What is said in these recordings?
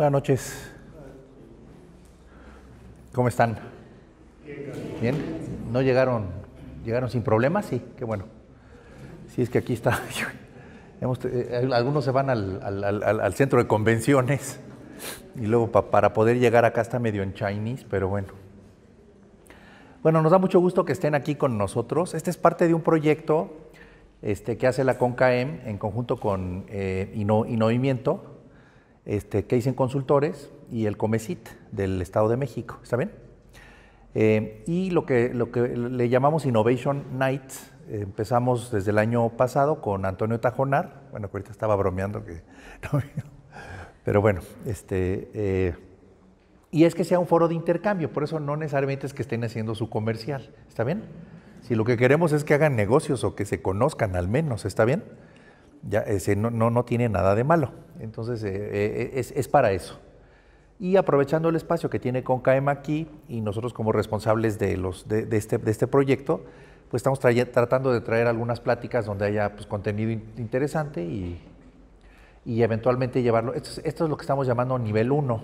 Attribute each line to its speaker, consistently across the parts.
Speaker 1: Buenas noches. ¿Cómo están? Bien. ¿No llegaron? ¿Llegaron sin problemas? Sí, qué bueno. Sí, es que aquí está. Eh, algunos se van al, centro de convenciones y luego para poder llegar acá está medio en Chinese, pero bueno. Bueno, nos da mucho gusto que estén aquí con nosotros. Este es parte de un proyecto este, que hace la CONCAEM en conjunto con eh, Innovimiento este, que dicen Consultores y el Comecit del Estado de México. ¿Está bien? Eh, y lo que, lo que le llamamos Innovation Night empezamos desde el año pasado con Antonio Tajonar, bueno, ahorita estaba bromeando que pero bueno, este, eh, y es que sea un foro de intercambio, por eso no necesariamente es que estén haciendo su comercial, ¿está bien? Si lo que queremos es que hagan negocios o que se conozcan al menos, ¿está bien? Ya, ese no tiene nada de malo. Entonces, eh, eh, es, para eso. Y aprovechando el espacio que tiene CONCAEM aquí y nosotros como responsables de, este, de, este, proyecto, pues estamos tratando de traer algunas pláticas donde haya pues, contenido interesante y, eventualmente llevarlo. Esto es, lo que estamos llamando nivel 1.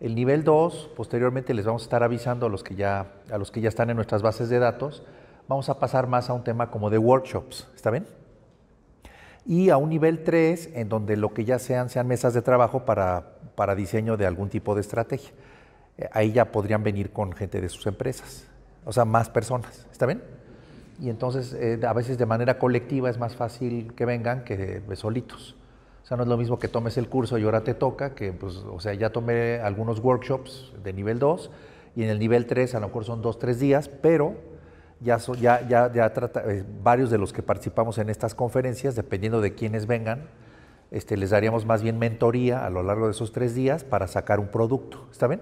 Speaker 1: El nivel 2, posteriormente les vamos a estar avisando a los, que ya, a los que ya están en nuestras bases de datos, vamos a pasar más a un tema como de workshops, ¿está bien? y a un nivel 3, en donde lo que ya sean sean mesas de trabajo para, diseño de algún tipo de estrategia. Eh, ahí ya podrían venir con gente de sus empresas, o sea, más personas, ¿está bien? Y entonces eh, a veces de manera colectiva es más fácil que vengan que eh, solitos. O sea, no es lo mismo que tomes el curso y ahora te toca, que pues, o sea, ya tomé algunos workshops de nivel 2 y en el nivel 3 a lo mejor son 2, 3 días, pero ya, ya, eh, varios de los que participamos en estas conferencias, dependiendo de quiénes vengan, este, les daríamos más bien mentoría a lo largo de esos tres días para sacar un producto. ¿Está bien?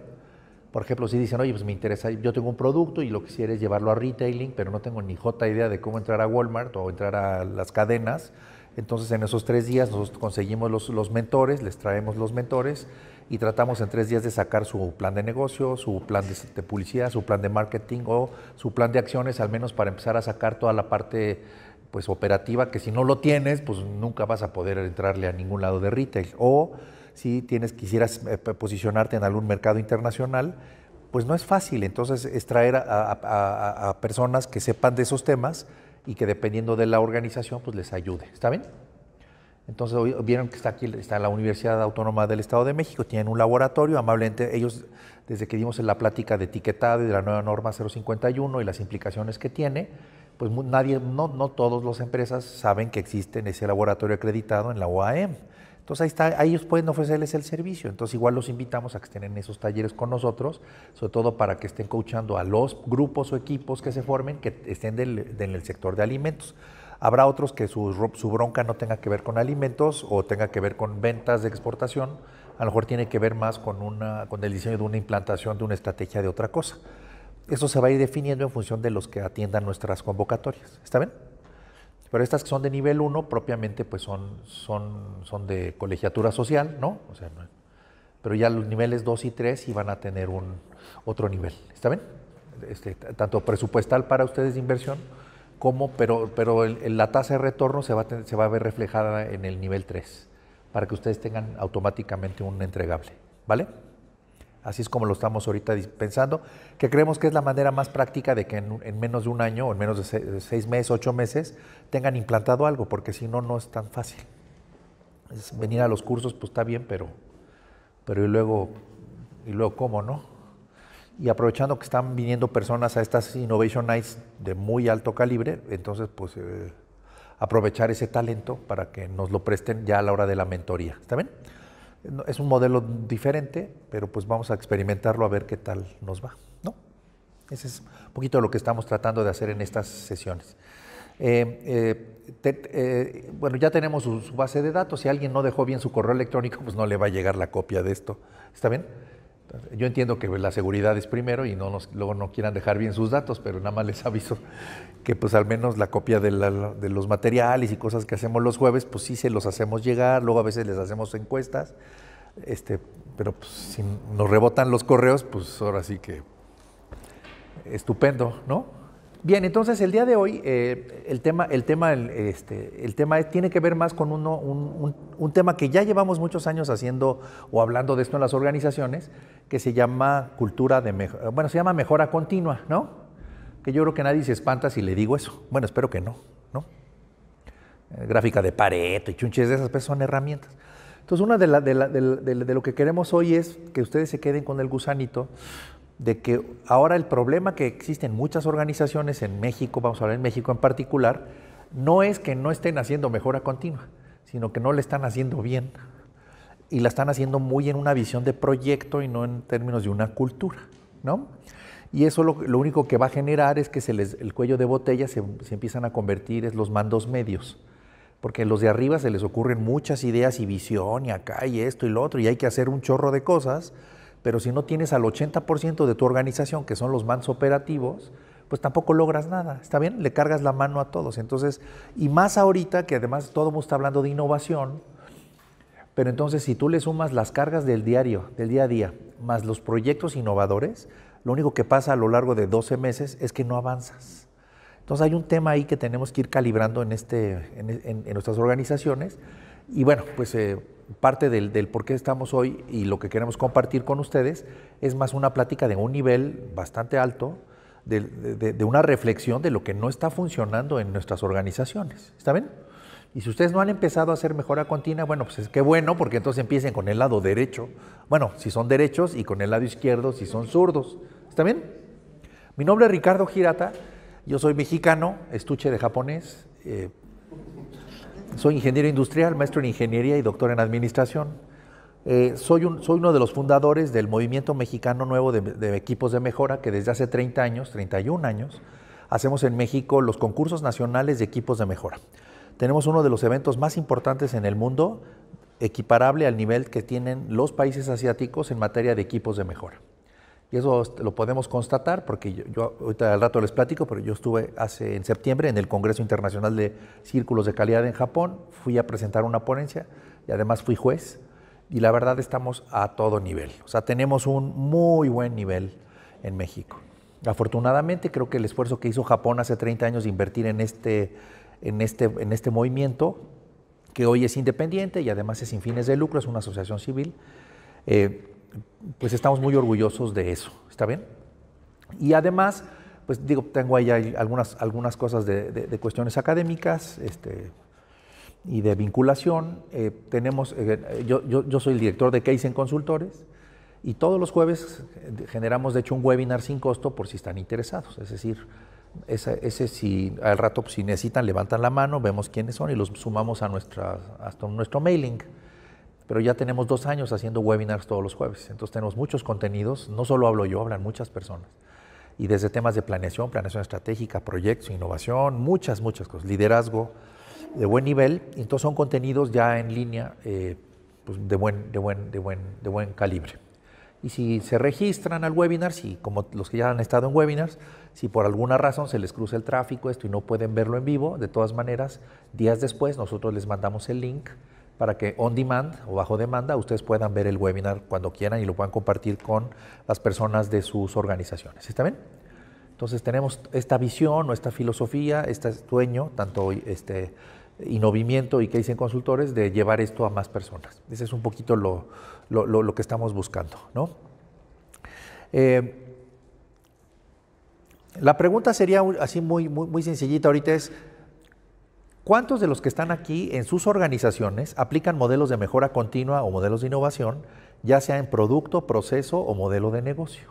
Speaker 1: Por ejemplo, si dicen, oye, pues me interesa, yo tengo un producto y lo que quisiera es llevarlo a retailing, pero no tengo ni jota idea de cómo entrar a Walmart o entrar a las cadenas. Entonces, en esos tres días nosotros conseguimos los, los mentores, les traemos los mentores y tratamos en tres días de sacar su plan de negocio, su plan de, publicidad, su plan de marketing o su plan de acciones, al menos para empezar a sacar toda la parte pues operativa que si no lo tienes, pues nunca vas a poder entrarle a ningún lado de retail. O si tienes, quisieras eh, posicionarte en algún mercado internacional, pues no es fácil. Entonces es traer a personas que sepan de esos temas y que dependiendo de la organización, pues les ayude. ¿Está bien? Entonces vieron que está aquí está la Universidad Autónoma del Estado de México, tienen un laboratorio, amablemente ellos, desde que dimos la plática de etiquetado y de la nueva norma 051 y las implicaciones que tiene, pues nadie, no, no todas las empresas saben que existe ese laboratorio acreditado en la OAM. Entonces ahí está, ahí ellos pueden ofrecerles el servicio. Entonces igual los invitamos a que estén en esos talleres con nosotros, sobre todo para que estén coachando a los grupos o equipos que se formen, que estén en el sector de alimentos. Habrá otros que su, bronca no tenga que ver con alimentos o tenga que ver con ventas de exportación. A lo mejor tiene que ver más con, una, con el diseño de una implantación, de una estrategia de otra cosa. Eso se va a ir definiendo en función de los que atiendan nuestras convocatorias. ¿Está bien? Pero estas que son de nivel 1, propiamente, pues son, son, son de colegiatura social, ¿no? pero ya los niveles 2 y 3 iban a tener un, otro nivel. ¿Está bien? Este, tanto presupuestal para ustedes de inversión cómo, pero, pero la tasa de retorno se va, a ver reflejada en el nivel 3, para que ustedes tengan automáticamente un entregable, ¿vale? Así es como lo estamos ahorita pensando, que creemos que es la manera más práctica de que en, menos de un año, o en menos de seis, meses, ocho meses, tengan implantado algo, porque si no, no es tan fácil. venir a los cursos, pues está bien, pero, pero y luego, y luego cómo, ¿no? Y aprovechando que están viniendo personas a estas Innovation Nights de muy alto calibre, entonces pues eh, aprovechar ese talento para que nos lo presten ya a la hora de la mentoría. ¿Está bien? Es un modelo diferente, pero pues vamos a experimentarlo a ver qué tal nos va. ¿no? Ese es un poquito lo que estamos tratando de hacer en estas sesiones. Eh, eh, bueno, ya tenemos su, base de datos. Si alguien no dejó bien su correo electrónico, pues no le va a llegar la copia de esto. ¿Está bien? Yo entiendo que la seguridad es primero y luego no quieran dejar bien sus datos, pero nada más les aviso que pues al menos la copia de, los materiales y cosas que hacemos los jueves, pues sí se los hacemos llegar, luego a veces les hacemos encuestas, este, pero pues, si nos rebotan los correos, pues ahora sí que estupendo, ¿no? Bien, entonces el día de hoy eh, el tema, el tema, este, el tema tiene que ver más con uno, un, un, tema que ya llevamos muchos años haciendo o hablando de esto en las organizaciones, que se llama cultura de mejora, bueno, se llama mejora continua, ¿no? Que yo creo que nadie se espanta si le digo eso. Bueno, espero que no, ¿no? Eh, gráfica de Pareto y chunches de esas, personas son herramientas. Entonces, una de, la, de, la, de, lo que queremos hoy es que ustedes se queden con el gusanito de que ahora el problema que existe en muchas organizaciones en México, vamos a hablar en México en particular, no es que no estén haciendo mejora continua, sino que no le están haciendo bien y la están haciendo muy en una visión de proyecto y no en términos de una cultura, ¿no? Y eso lo, único que va a generar es que el cuello de botella se, se empiezan a convertir en los mandos medios, porque los de arriba se les ocurren muchas ideas y visión y acá y esto y lo otro y hay que hacer un chorro de cosas, pero si no tienes al 80% de tu organización, que son los mans operativos, pues tampoco logras nada, ¿está bien? Le cargas la mano a todos. Entonces, y más ahorita que además todo mundo está hablando de innovación, pero entonces si tú le sumas las cargas del diario, del día a día, más los proyectos innovadores, lo único que pasa a lo largo de 12 meses es que no avanzas. Entonces hay un tema ahí que tenemos que ir calibrando en, este, en nuestras organizaciones y bueno, pues eh, parte del, por qué estamos hoy y lo que queremos compartir con ustedes es más una plática de un nivel bastante alto, de, una reflexión de lo que no está funcionando en nuestras organizaciones. ¿Está bien? Y si ustedes no han empezado a hacer mejora continua, bueno, pues qué bueno, porque entonces empiecen con el lado derecho. Bueno, si son derechos y con el lado izquierdo si son zurdos. ¿Está bien? Mi nombre es Ricardo Girata, yo soy mexicano, estuche de japonés. Eh, soy ingeniero industrial, maestro en ingeniería y doctor en administración. Eh, soy, uno de los fundadores del Movimiento Mexicano Nuevo de, de, Equipos de Mejora, que desde hace 30 años, 31 años, hacemos en México los concursos nacionales de equipos de mejora. Tenemos uno de los eventos más importantes en el mundo, equiparable al nivel que tienen los países asiáticos en materia de equipos de mejora. Y eso lo podemos constatar porque yo, ahorita al rato les platico, pero yo estuve hace en septiembre en el Congreso Internacional de Círculos de Calidad en Japón, fui a presentar una ponencia y además fui juez y la verdad estamos a todo nivel. O sea, tenemos un muy buen nivel en México. Afortunadamente creo que el esfuerzo que hizo Japón hace 30 años de invertir en este, en este, en este movimiento, que hoy es independiente y además es sin fines de lucro, es una asociación civil, eh, pues estamos muy orgullosos de eso, ¿está bien? Y además, pues digo, tengo ahí algunas, algunas cosas de, cuestiones académicas este, y de vinculación. Eh, tenemos, eh, yo, soy el director de Case en Consultores y todos los jueves generamos, de hecho, un webinar sin costo por si están interesados. Es decir, ese, si al rato si necesitan, levantan la mano, vemos quiénes son y los sumamos a hasta nuestro mailing pero ya tenemos dos años haciendo webinars todos los jueves. Entonces tenemos muchos contenidos, no solo hablo yo, hablan muchas personas. Y desde temas de planeación, planeación estratégica, proyectos, innovación, muchas, muchas cosas, liderazgo de buen nivel. Entonces son contenidos ya en línea eh, pues, de, buen, calibre. Y si se registran al webinar, si como los que ya han estado en webinars, si por alguna razón se les cruza el tráfico, esto y no pueden verlo en vivo, de todas maneras, días después nosotros les mandamos el link para que on demand o bajo demanda ustedes puedan ver el webinar cuando quieran y lo puedan compartir con las personas de sus organizaciones. ¿Está bien? Entonces tenemos esta visión o esta filosofía, este sueño, tanto este innovimiento y que dicen consultores, de llevar esto a más personas. Ese es un poquito lo, que estamos buscando. ¿no? Eh, la pregunta sería así muy, muy, muy sencillita ahorita es, ¿Cuántos de los que están aquí en sus organizaciones aplican modelos de mejora continua o modelos de innovación, ya sea en producto, proceso o modelo de negocio?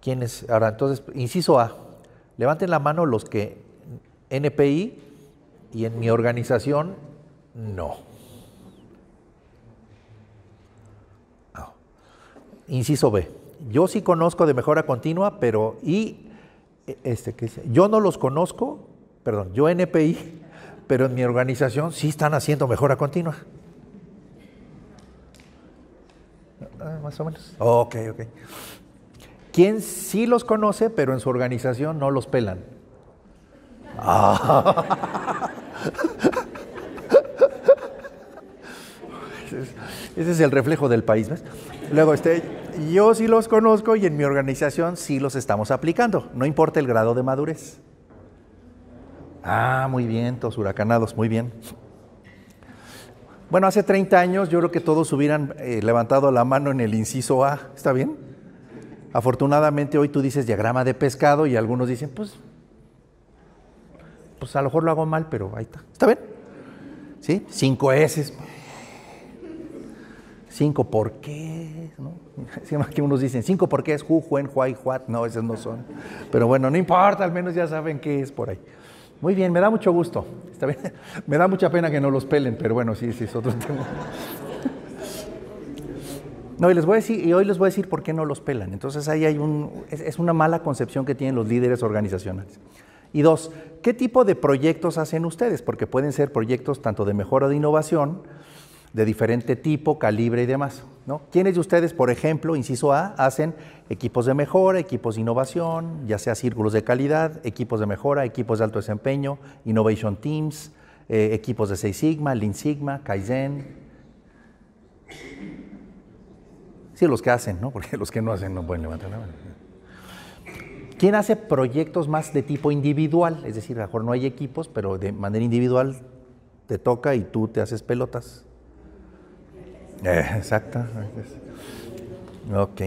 Speaker 1: ¿Quiénes? Ahora, entonces, inciso A, levanten la mano los que NPI y en mi organización no. Ah. Inciso B, yo sí conozco de mejora continua, pero y e, este, ¿qué dice? yo no los conozco, perdón, yo NPI pero en mi organización sí están haciendo mejora continua. Ah, más o menos. Ok, ok. ¿Quién sí los conoce, pero en su organización no los pelan? Ah. Ese es el reflejo del país, ¿ves? Luego, este, yo sí los conozco y en mi organización sí los estamos aplicando, no importa el grado de madurez. Ah, muy bien, todos huracanados, muy bien. Bueno, hace 30 años yo creo que todos hubieran eh, levantado la mano en el inciso A, ¿está bien? Afortunadamente hoy tú dices diagrama de pescado y algunos dicen, pues, pues a lo mejor lo hago mal, pero ahí está. ¿Está bien? ¿Sí? Cinco S. Cinco por qué, ¿no? Aquí unos dicen, cinco por qué es Ju, Juay, Juat, No, esos no son. Pero bueno, no importa, al menos ya saben qué es por ahí. Muy bien, me da mucho gusto. ¿Está bien? Me da mucha pena que no los pelen, pero bueno, sí, sí, es otro tema. No, y les voy a decir, y hoy les voy a decir por qué no los pelan. Entonces ahí hay un, es, es una mala concepción que tienen los líderes organizacionales. Y dos, ¿qué tipo de proyectos hacen ustedes? Porque pueden ser proyectos tanto de mejora de innovación, de diferente tipo, calibre y demás. ¿no? ¿Quiénes de ustedes, por ejemplo, inciso A, hacen equipos de mejora, equipos de innovación, ya sea círculos de calidad, equipos de mejora, equipos de alto desempeño, innovation teams, eh, equipos de seis Sigma, Lean Sigma, Kaizen? Sí, los que hacen, ¿no? Porque los que no hacen no pueden levantar la mano. ¿Quién hace proyectos más de tipo individual? Es decir, mejor no hay equipos, pero de manera individual te toca y tú te haces pelotas. Eh, exacto. Ok.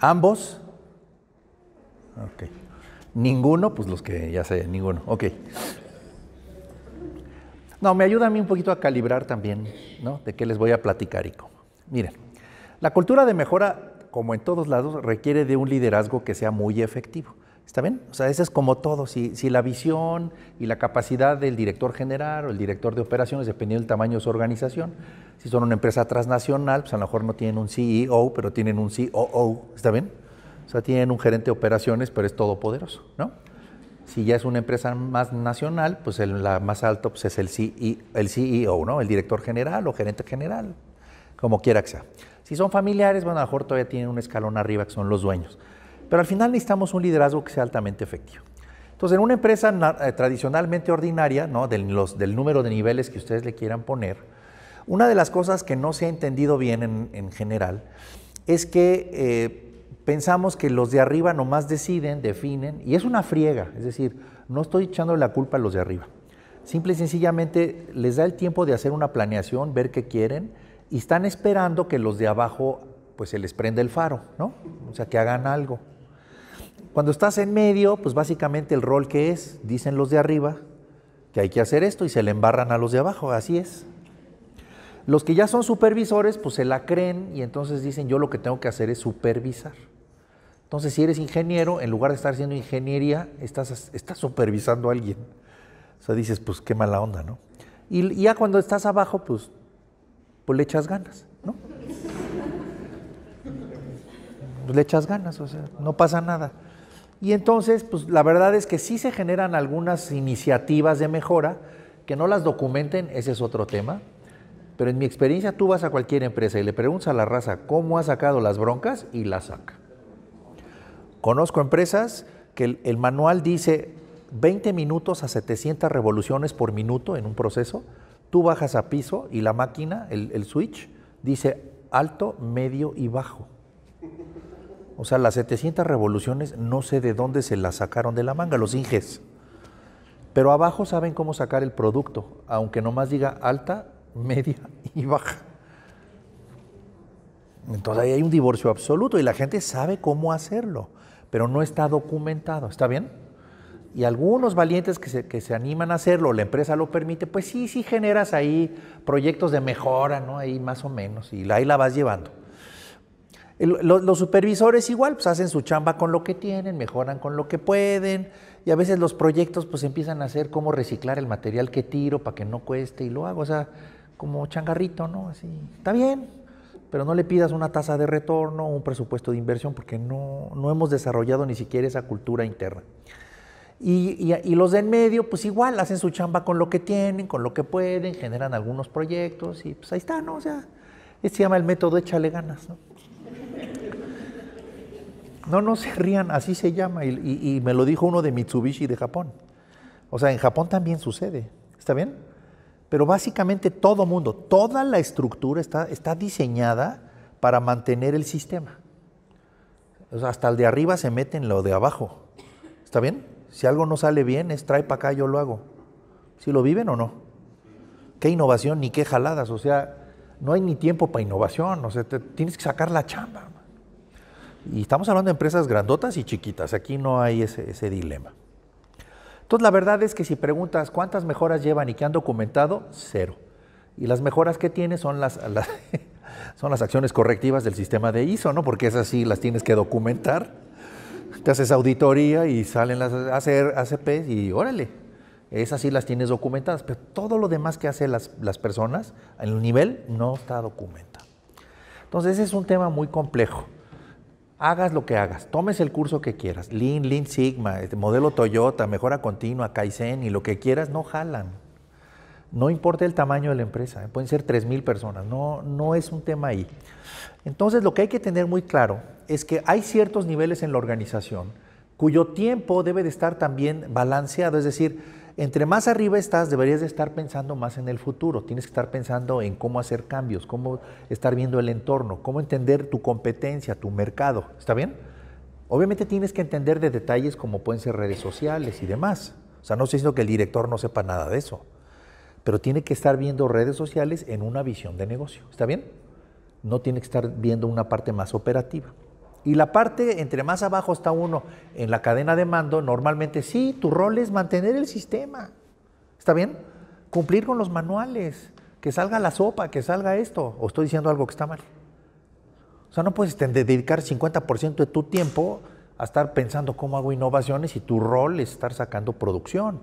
Speaker 1: ¿Ambos? Ok. ¿Ninguno? Pues los que ya sé, ninguno. Ok. No, me ayuda a mí un poquito a calibrar también, ¿no? De qué les voy a platicar y cómo. Miren, la cultura de mejora, como en todos lados, requiere de un liderazgo que sea muy efectivo. ¿Está bien? O sea, eso es como todo. Si, la visión y la capacidad del director general o el director de operaciones, dependiendo del tamaño de su organización, si son una empresa transnacional, pues a lo mejor no tienen un CEO, pero tienen un COO. ¿Está bien? O sea, tienen un gerente de operaciones, pero es todopoderoso, ¿no? Si ya es una empresa más nacional, pues la más alto pues es el, CEO, el CEO, ¿no? El director general o gerente general, como quiera que sea. Si son familiares, bueno, a lo mejor todavía tienen un escalón arriba, que son los dueños. Pero al final necesitamos un liderazgo que sea altamente efectivo. Entonces, en una empresa eh, tradicionalmente ordinaria, del, número de niveles que ustedes le quieran poner, una de las cosas que no se ha entendido bien en, general es que eh, pensamos que los de arriba nomás deciden, definen, y es una friega, es decir, no estoy echando la culpa a los de arriba. Simple y sencillamente les da el tiempo de hacer una planeación, ver qué quieren, y están esperando que los de abajo pues se les prenda el faro, ¿no? O sea, que hagan algo. Cuando estás en medio, pues básicamente el rol que es, dicen los de arriba, que hay que hacer esto y se le embarran a los de abajo, así es. Los que ya son supervisores, pues se la creen y entonces dicen, yo lo que tengo que hacer es supervisar. Entonces, si eres ingeniero, en lugar de estar haciendo ingeniería, estás, estás supervisando a alguien. O sea, dices, pues qué mala onda, ¿no? Y, ya cuando estás abajo, pues, pues le echas ganas, ¿no? le echas ganas, o sea, no pasa nada. Y entonces, pues la verdad es que sí se generan algunas iniciativas de mejora, que no las documenten, ese es otro tema. Pero en mi experiencia, tú vas a cualquier empresa y le preguntas a la raza cómo ha sacado las broncas y las saca. Conozco empresas que el, manual dice 20 minutos a 700 revoluciones por minuto en un proceso. Tú bajas a piso y la máquina, el switch, dice alto, medio y bajo. O sea, las 700 revoluciones no sé de dónde se las sacaron de la manga, los inges. Pero abajo saben cómo sacar el producto, aunque nomás diga alta, media y baja. Entonces ahí hay un divorcio absoluto y la gente sabe cómo hacerlo, pero no está documentado. ¿Está bien? Y algunos valientes que se, animan a hacerlo, la empresa lo permite, pues sí, sí generas ahí proyectos de mejora, ¿no? Ahí más o menos, y ahí la vas llevando. Los, supervisores igual, pues hacen su chamba con lo que tienen, mejoran con lo que pueden, y a veces los proyectos pues empiezan a hacer cómo reciclar el material que tiro para que no cueste y lo hago, o sea, como changarrito, ¿no? Así, está bien, pero no le pidas una tasa de retorno, un presupuesto de inversión, porque no, hemos desarrollado ni siquiera esa cultura interna. Y, y, los de en medio, pues igual, hacen su chamba con lo que tienen, con lo que pueden, generan algunos proyectos y pues ahí está, ¿no? O sea, este se llama el método échale ganas, ¿no? No, no se rían, así se llama. Y, me lo dijo uno de Mitsubishi de Japón. O sea, en Japón también sucede. ¿Está bien? Pero básicamente todo mundo, toda la estructura está, diseñada para mantener el sistema. hasta el de arriba se mete en lo de abajo. ¿Está bien? Si algo no sale bien, es trae para acá, yo lo hago. ¿Si lo viven o no? ¿Qué innovación ni qué jaladas? O sea, no hay ni tiempo para innovación, o sea, tienes que sacar la chamba. Y estamos hablando de empresas grandotas y chiquitas, aquí no hay ese, dilema. Entonces, la verdad es que si preguntas cuántas mejoras llevan y qué han documentado, cero. Y las mejoras que tiene son las, son las acciones correctivas del sistema de ISO, ¿no? Porque esas sí las tienes que documentar. Te haces auditoría y salen las ACP y órale, esas sí las tienes documentadas, pero todo lo demás que hacen las, personas en el nivel no está documentado. Entonces ese es un tema muy complejo. Hagas lo que hagas, tomes el curso que quieras, Lean, Lean Sigma, este, modelo Toyota, mejora continua, Kaizen y lo que quieras, no jalan. No importa el tamaño de la empresa, ¿eh? pueden ser 3.000 personas, no, no es un tema ahí. Entonces lo que hay que tener muy claro es que hay ciertos niveles en la organización cuyo tiempo debe de estar también balanceado, es decir, entre más arriba estás, deberías de estar pensando más en el futuro. Tienes que estar pensando en cómo hacer cambios, cómo estar viendo el entorno, cómo entender tu competencia, tu mercado. ¿Está bien? Obviamente tienes que entender de detalles como pueden ser redes sociales y demás. O sea, no estoy diciendo que el director no sepa nada de eso, pero tiene que estar viendo redes sociales en una visión de negocio. ¿Está bien? No tiene que estar viendo una parte más operativa. Y la parte entre más abajo está uno en la cadena de mando, normalmente sí, tu rol es mantener el sistema. ¿Está bien? Cumplir con los manuales, que salga la sopa, que salga esto. O estoy diciendo algo que está mal. O sea, no puedes este, dedicar 50% de tu tiempo a estar pensando cómo hago innovaciones y tu rol es estar sacando producción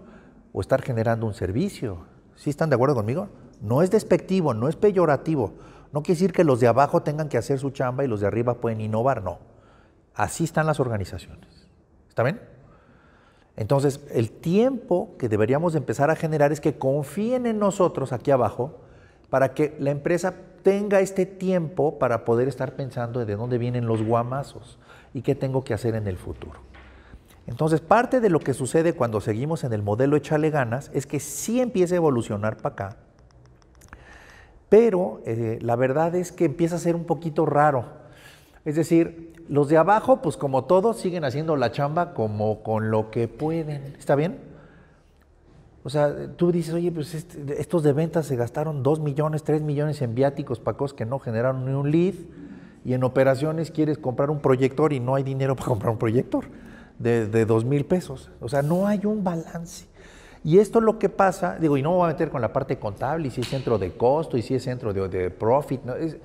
Speaker 1: o estar generando un servicio. ¿Sí están de acuerdo conmigo? No es despectivo, no es peyorativo. No quiere decir que los de abajo tengan que hacer su chamba y los de arriba pueden innovar, no. Así están las organizaciones. ¿Está bien? Entonces, el tiempo que deberíamos empezar a generar es que confíen en nosotros aquí abajo para que la empresa tenga este tiempo para poder estar pensando de dónde vienen los guamazos y qué tengo que hacer en el futuro. Entonces, parte de lo que sucede cuando seguimos en el modelo échale ganas es que sí empieza a evolucionar para acá, pero eh, la verdad es que empieza a ser un poquito raro. Es decir, los de abajo, pues como todos, siguen haciendo la chamba como con lo que pueden. ¿Está bien? O sea, tú dices, oye, pues este, estos de ventas se gastaron 2 millones, 3 millones en viáticos para que no generaron ni un lead. Y en operaciones quieres comprar un proyector y no hay dinero para comprar un proyector de, de 2 mil pesos. O sea, no hay un balance. Y esto es lo que pasa, digo, y no me voy a meter con la parte contable, y si es centro de costo, y si es centro de, de profit, no, es,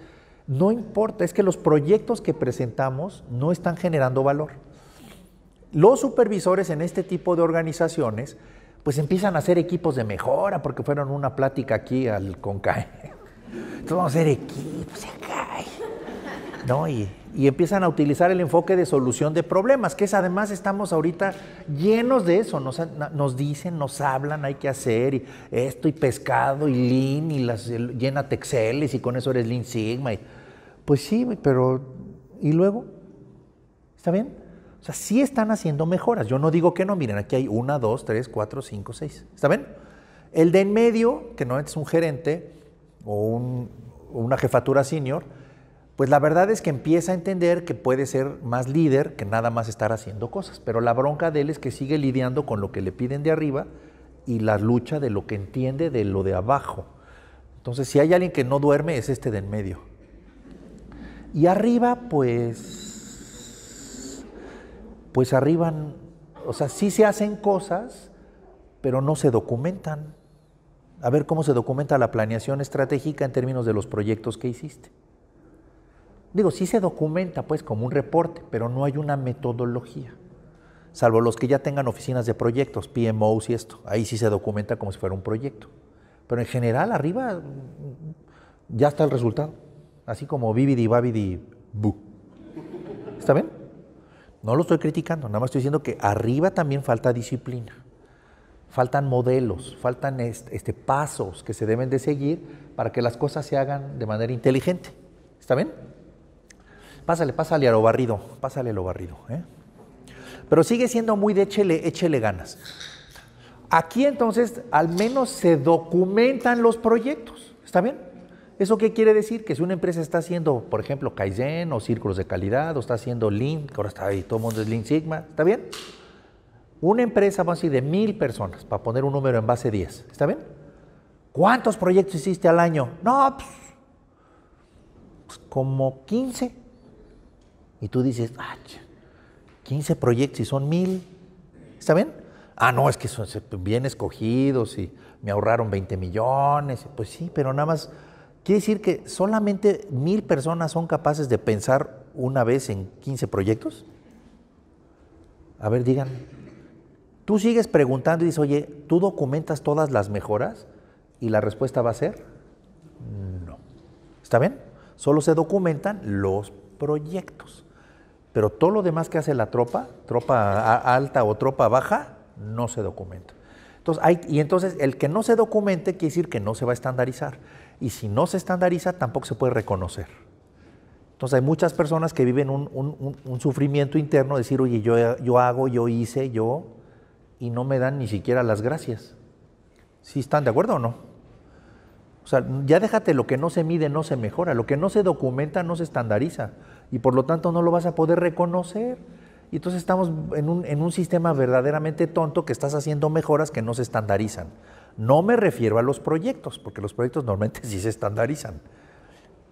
Speaker 1: no importa, es que los proyectos que presentamos no están generando valor. Los supervisores en este tipo de organizaciones pues empiezan a hacer equipos de mejora porque fueron una plática aquí al CONCAE. Entonces vamos a hacer equipos acá. ¿no? Y, empiezan a utilizar el enfoque de solución de problemas, que es además estamos ahorita llenos de eso, nos, dicen, nos hablan, hay que hacer y esto y pescado y lean y las, llénate y con eso eres lean sigma. Y, pues sí, pero ¿y luego? ¿Está bien? O sea, sí están haciendo mejoras. Yo no digo que no, miren, aquí hay una, dos, tres, cuatro, cinco, seis. ¿Está bien? El de en medio, que no este es un gerente o una jefatura senior, pues la verdad es que empieza a entender que puede ser más líder que nada más estar haciendo cosas. Pero la bronca de él es que sigue lidiando con lo que le piden de arriba y la lucha de lo que entiende de lo de abajo. Entonces, si hay alguien que no duerme, es este de en medio. Y arriba, pues, pues arriba, o sea, sí se hacen cosas, pero no se documentan. A ver cómo se documenta la planeación estratégica en términos de los proyectos que hiciste. Digo, sí se documenta, pues, como un reporte, pero no hay una metodología. Salvo los que ya tengan oficinas de proyectos, PMOs y esto. Ahí sí se documenta como si fuera un proyecto. Pero en general, arriba ya está el resultado. Así como bibidi babidi bu. ¿Está bien? No lo estoy criticando, nada más estoy diciendo que arriba también falta disciplina. Faltan modelos, faltan este, pasos que se deben de seguir para que las cosas se hagan de manera inteligente. ¿Está bien? Pásale, pásale a lo barrido, pásale a lo barrido. ¿eh? Pero sigue siendo muy de échele, échele ganas. Aquí entonces al menos se documentan los proyectos. ¿Está bien? ¿Eso qué quiere decir? Que si una empresa está haciendo, por ejemplo, Kaizen o círculos de calidad, o está haciendo Lean, que ahora está ahí, todo el mundo es Lean Sigma, ¿está bien? Una empresa, vamos a decir, de mil personas, para poner un número en base 10, ¿está bien? ¿Cuántos proyectos hiciste al año? No, pues, pues, como 15. Y tú dices, 15 ah, proyectos y son mil, ¿está bien? Ah, no, es que son bien escogidos y me ahorraron 20 millones. Pues sí, pero nada más Quiere decir que solamente mil personas son capaces de pensar una vez en 15 proyectos. A ver, digan. Tú sigues preguntando y dices, oye, ¿tú documentas todas las mejoras? Y la respuesta va a ser no. ¿Está bien? Solo se documentan los proyectos. Pero todo lo demás que hace la tropa, tropa alta o tropa baja, no se documenta. Entonces, y entonces el que no se documente quiere decir que no se va a estandarizar y si no se estandariza tampoco se puede reconocer. Entonces hay muchas personas que viven un, sufrimiento interno, decir, oye, yo, yo hago, yo hice, yo, y no me dan ni siquiera las gracias. ¿Sí están de acuerdo o no? O sea, ya déjate, lo que no se mide no se mejora, lo que no se documenta no se estandariza y por lo tanto no lo vas a poder reconocer. Y entonces estamos en un, en un sistema verdaderamente tonto que estás haciendo mejoras que no se estandarizan. No me refiero a los proyectos, porque los proyectos normalmente sí se estandarizan.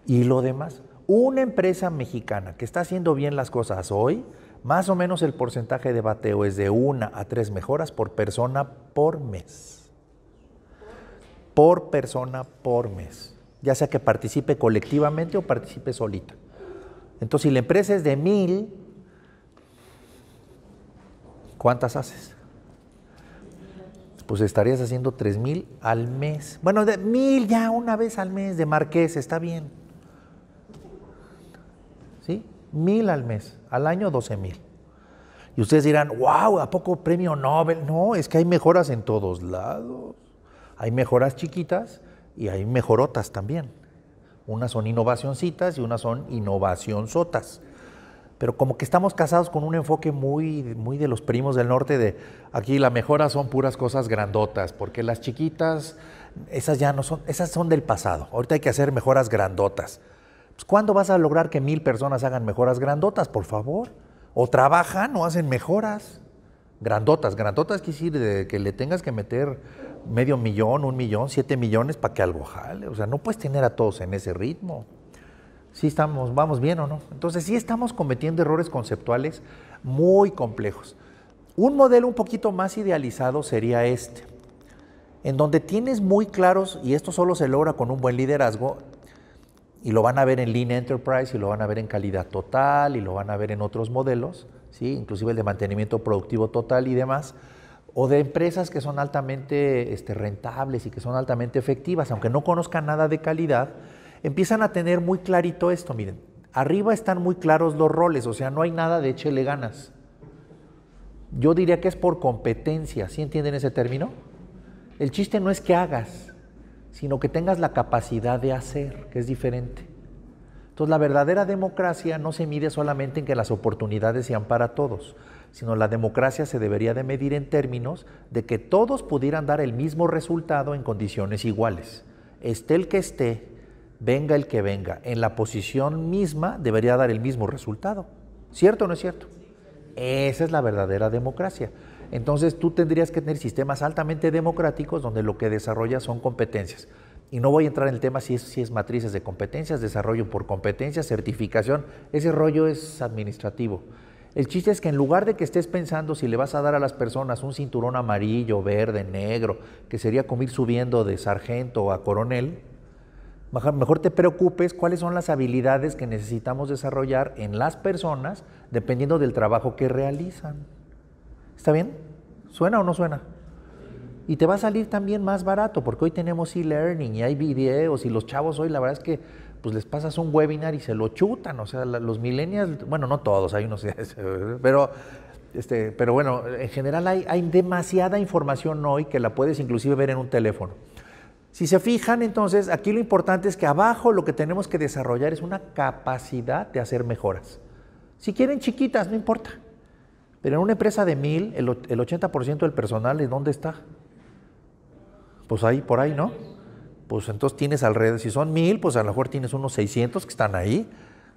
Speaker 1: Y lo demás, una empresa mexicana que está haciendo bien las cosas hoy, más o menos el porcentaje de bateo es de una a tres mejoras por persona por mes. Por persona por mes. Ya sea que participe colectivamente o participe solita. Entonces, si la empresa es de mil, ¿cuántas haces? pues estarías haciendo 3 mil al mes. Bueno, de mil ya una vez al mes de marqués, está bien. ¿Sí? Mil al mes, al año 12 mil. Y ustedes dirán, wow, ¿a poco premio Nobel? No, es que hay mejoras en todos lados. Hay mejoras chiquitas y hay mejorotas también. Unas son innovacioncitas y unas son innovacionzotas pero como que estamos casados con un enfoque muy, muy de los primos del norte de aquí la mejora son puras cosas grandotas, porque las chiquitas, esas ya no son, esas son del pasado. Ahorita hay que hacer mejoras grandotas. Pues, ¿Cuándo vas a lograr que mil personas hagan mejoras grandotas, por favor? O trabajan o hacen mejoras grandotas. Grandotas quiere decir que le tengas que meter medio millón, un millón, siete millones para que algo jale. O sea, no puedes tener a todos en ese ritmo si estamos, vamos bien o no. Entonces sí estamos cometiendo errores conceptuales muy complejos. Un modelo un poquito más idealizado sería este, en donde tienes muy claros, y esto solo se logra con un buen liderazgo, y lo van a ver en Lean Enterprise, y lo van a ver en calidad total, y lo van a ver en otros modelos, ¿sí? inclusive el de mantenimiento productivo total y demás, o de empresas que son altamente este, rentables y que son altamente efectivas, aunque no conozcan nada de calidad, empiezan a tener muy clarito esto, miren, arriba están muy claros los roles, o sea, no hay nada de échele ganas. Yo diría que es por competencia, ¿sí entienden ese término? El chiste no es que hagas, sino que tengas la capacidad de hacer, que es diferente. Entonces, la verdadera democracia no se mide solamente en que las oportunidades sean para todos, sino la democracia se debería de medir en términos de que todos pudieran dar el mismo resultado en condiciones iguales. Esté el que esté, venga el que venga, en la posición misma debería dar el mismo resultado. ¿Cierto o no es cierto? Esa es la verdadera democracia. Entonces tú tendrías que tener sistemas altamente democráticos donde lo que desarrollas son competencias. Y no voy a entrar en el tema si es, si es matrices de competencias, desarrollo por competencias, certificación. Ese rollo es administrativo. El chiste es que en lugar de que estés pensando si le vas a dar a las personas un cinturón amarillo, verde, negro, que sería como ir subiendo de sargento a coronel, Mejor, te preocupes cuáles son las habilidades que necesitamos desarrollar en las personas dependiendo del trabajo que realizan. ¿Está bien? ¿Suena o no suena? Y te va a salir también más barato, porque hoy tenemos e-learning y hay videos y los chavos hoy la verdad es que pues les pasas un webinar y se lo chutan, o sea, los millennials, bueno, no todos, hay unos, pero, este, pero bueno, en general hay, hay demasiada información hoy que la puedes inclusive ver en un teléfono. Si se fijan, entonces, aquí lo importante es que abajo lo que tenemos que desarrollar es una capacidad de hacer mejoras. Si quieren chiquitas, no importa. Pero en una empresa de mil, el, 80% del personal, es dónde está? Pues ahí, por ahí, ¿no? Pues entonces tienes alrededor, si son mil, pues a lo mejor tienes unos 600 que están ahí.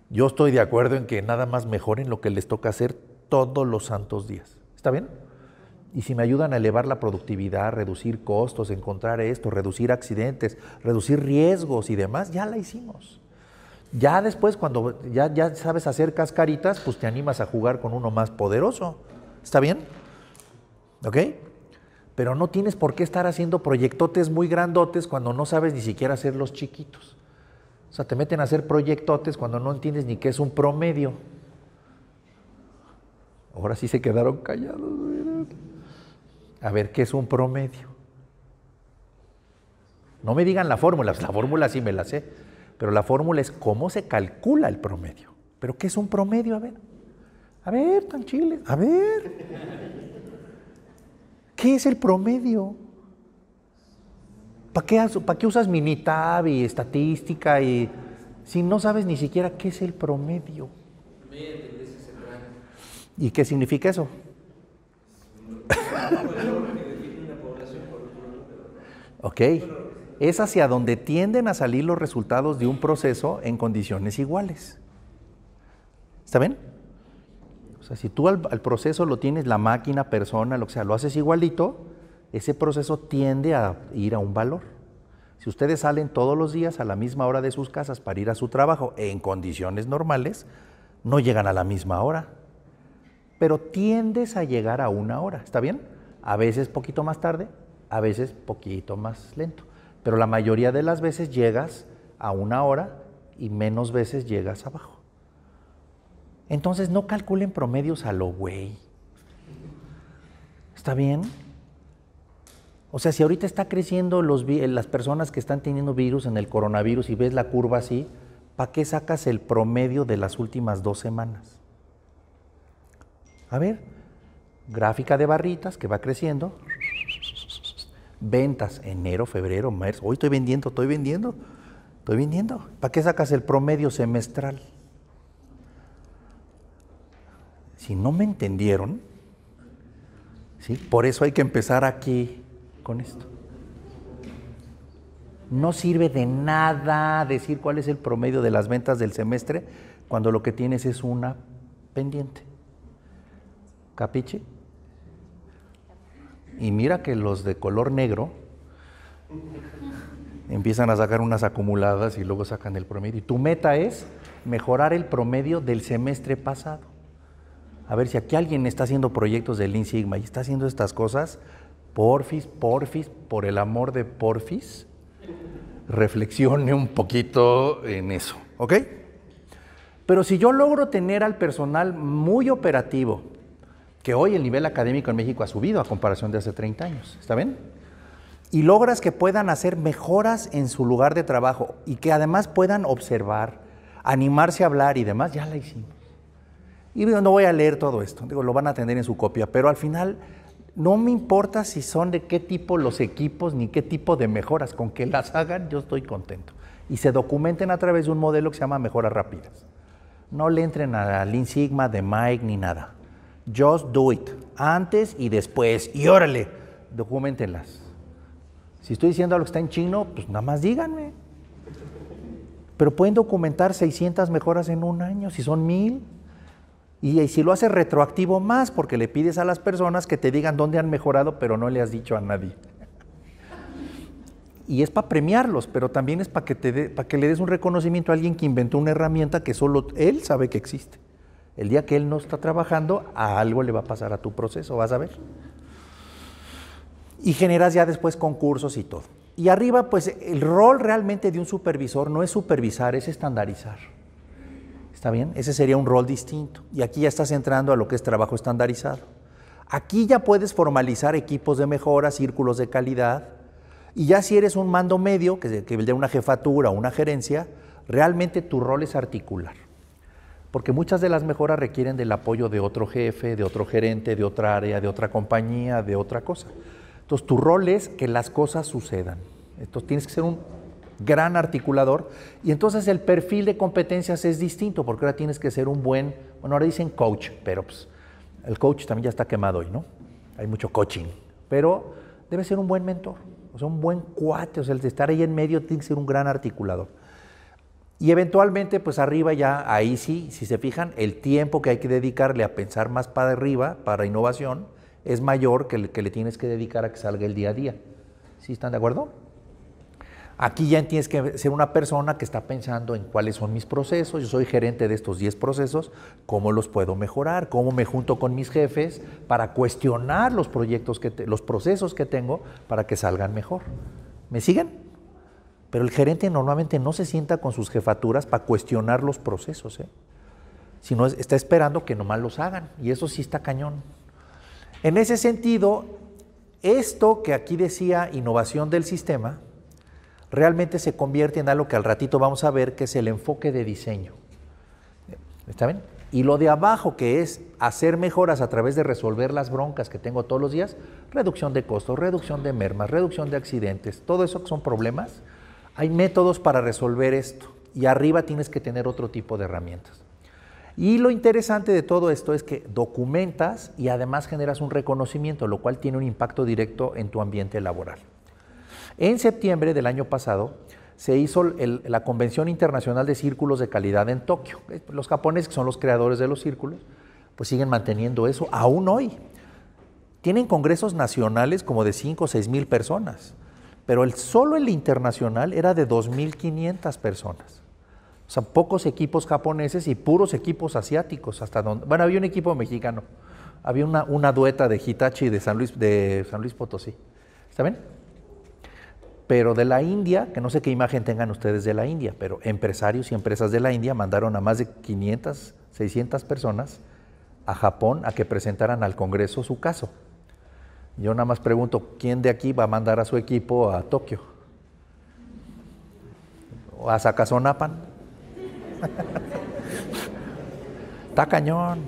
Speaker 1: Yo estoy de acuerdo en que nada más mejoren lo que les toca hacer todos los santos días. ¿Está bien? Y si me ayudan a elevar la productividad, reducir costos, encontrar esto, reducir accidentes, reducir riesgos y demás, ya la hicimos. Ya después, cuando ya, ya sabes hacer cascaritas, pues te animas a jugar con uno más poderoso. ¿Está bien? ¿Ok? Pero no tienes por qué estar haciendo proyectotes muy grandotes cuando no sabes ni siquiera hacer los chiquitos. O sea, te meten a hacer proyectotes cuando no entiendes ni qué es un promedio. Ahora sí se quedaron callados. A ver, ¿qué es un promedio? No me digan la fórmula, la fórmula sí me la sé, pero la fórmula es cómo se calcula el promedio. ¿Pero qué es un promedio? A ver, a ver, tan chile, a ver. ¿Qué es el promedio? ¿Para qué, usas Minitab y estadística y si no sabes ni siquiera qué es el promedio? ¿Y qué significa eso? ok. Es hacia donde tienden a salir los resultados de un proceso en condiciones iguales. ¿Está bien? O sea, si tú al, proceso lo tienes la máquina, persona, lo que sea, lo haces igualito, ese proceso tiende a ir a un valor. Si ustedes salen todos los días a la misma hora de sus casas para ir a su trabajo en condiciones normales, no llegan a la misma hora pero tiendes a llegar a una hora, ¿está bien? A veces poquito más tarde, a veces poquito más lento, pero la mayoría de las veces llegas a una hora y menos veces llegas abajo. Entonces no calculen promedios a lo güey. ¿Está bien? O sea, si ahorita está creciendo las personas que están teniendo virus en el coronavirus y ves la curva así, ¿para qué sacas el promedio de las últimas dos semanas? A ver, gráfica de barritas que va creciendo. Ventas, enero, febrero, marzo. Hoy estoy vendiendo, estoy vendiendo, estoy vendiendo. ¿Para qué sacas el promedio semestral? Si no me entendieron, ¿sí? por eso hay que empezar aquí con esto. No sirve de nada decir cuál es el promedio de las ventas del semestre cuando lo que tienes es una pendiente. ¿Capiche? Y mira que los de color negro empiezan a sacar unas acumuladas y luego sacan el promedio. Y tu meta es mejorar el promedio del semestre pasado. A ver si aquí alguien está haciendo proyectos del INSIGMA y está haciendo estas cosas, porfis, porfis, por el amor de porfis, reflexione un poquito en eso, ¿ok? Pero si yo logro tener al personal muy operativo, que hoy el nivel académico en México ha subido a comparación de hace 30 años, ¿está bien? Y logras que puedan hacer mejoras en su lugar de trabajo y que además puedan observar, animarse a hablar y demás, ya la hicimos. Y no voy a leer todo esto, digo, lo van a tener en su copia, pero al final no me importa si son de qué tipo los equipos ni qué tipo de mejoras, con que las hagan yo estoy contento. Y se documenten a través de un modelo que se llama mejoras rápidas. No le entren a la Lean Sigma, de Mike, ni nada. Just do it. Antes y después. Y órale, documentenlas. Si estoy diciendo algo que está en chino, pues nada más díganme. Pero pueden documentar 600 mejoras en un año, si son mil. Y, si lo haces retroactivo más, porque le pides a las personas que te digan dónde han mejorado, pero no le has dicho a nadie. Y es para premiarlos, pero también es para que, para que le des un reconocimiento a alguien que inventó una herramienta que solo él sabe que existe. El día que él no está trabajando, a algo le va a pasar a tu proceso, vas a ver. Y generas ya después concursos y todo. Y arriba, pues el rol realmente de un supervisor no es supervisar, es estandarizar. ¿Está bien? Ese sería un rol distinto. Y aquí ya estás entrando a lo que es trabajo estandarizado. Aquí ya puedes formalizar equipos de mejora, círculos de calidad. Y ya si eres un mando medio, que, que de una jefatura o una gerencia, realmente tu rol es articular porque muchas de las mejoras requieren del apoyo de otro jefe, de otro gerente, de otra área, de otra compañía, de otra cosa. Entonces, tu rol es que las cosas sucedan. Entonces, tienes que ser un gran articulador y entonces el perfil de competencias es distinto, porque ahora tienes que ser un buen, bueno, ahora dicen coach, pero pues, el coach también ya está quemado hoy, ¿no? Hay mucho coaching, pero debe ser un buen mentor, o sea, un buen cuate, o sea, el de estar ahí en medio tiene que ser un gran articulador. Y eventualmente, pues arriba ya, ahí sí, si se fijan, el tiempo que hay que dedicarle a pensar más para arriba, para innovación, es mayor que el que le tienes que dedicar a que salga el día a día. ¿Sí están de acuerdo? Aquí ya tienes que ser una persona que está pensando en cuáles son mis procesos, yo soy gerente de estos 10 procesos, cómo los puedo mejorar, cómo me junto con mis jefes para cuestionar los proyectos que los procesos que tengo para que salgan mejor. ¿Me siguen? Pero el gerente normalmente no se sienta con sus jefaturas para cuestionar los procesos, ¿eh? sino está esperando que nomás los hagan. Y eso sí está cañón. En ese sentido, esto que aquí decía innovación del sistema, realmente se convierte en algo que al ratito vamos a ver, que es el enfoque de diseño. ¿Está bien? Y lo de abajo, que es hacer mejoras a través de resolver las broncas que tengo todos los días, reducción de costos, reducción de mermas, reducción de accidentes, todo eso que son problemas, hay métodos para resolver esto y arriba tienes que tener otro tipo de herramientas. Y lo interesante de todo esto es que documentas y además generas un reconocimiento, lo cual tiene un impacto directo en tu ambiente laboral. En septiembre del año pasado se hizo la Convención Internacional de Círculos de Calidad en Tokio. Eh, los japoneses, que son los creadores de los círculos, pues siguen manteniendo eso aún hoy. Tienen congresos nacionales como de 5 o 6 mil personas pero el, solo el internacional era de 2.500 personas. O sea, pocos equipos japoneses y puros equipos asiáticos hasta donde... Bueno, había un equipo mexicano, había una, dueta de Hitachi de San, Luis, de San Luis Potosí. ¿Está bien? Pero de la India, que no sé qué imagen tengan ustedes de la India, pero empresarios y empresas de la India mandaron a más de 500, 600 personas a Japón a que presentaran al Congreso su caso. Yo nada más pregunto, ¿quién de aquí va a mandar a su equipo a Tokio? ¿O a Sacazonapan? Está cañón.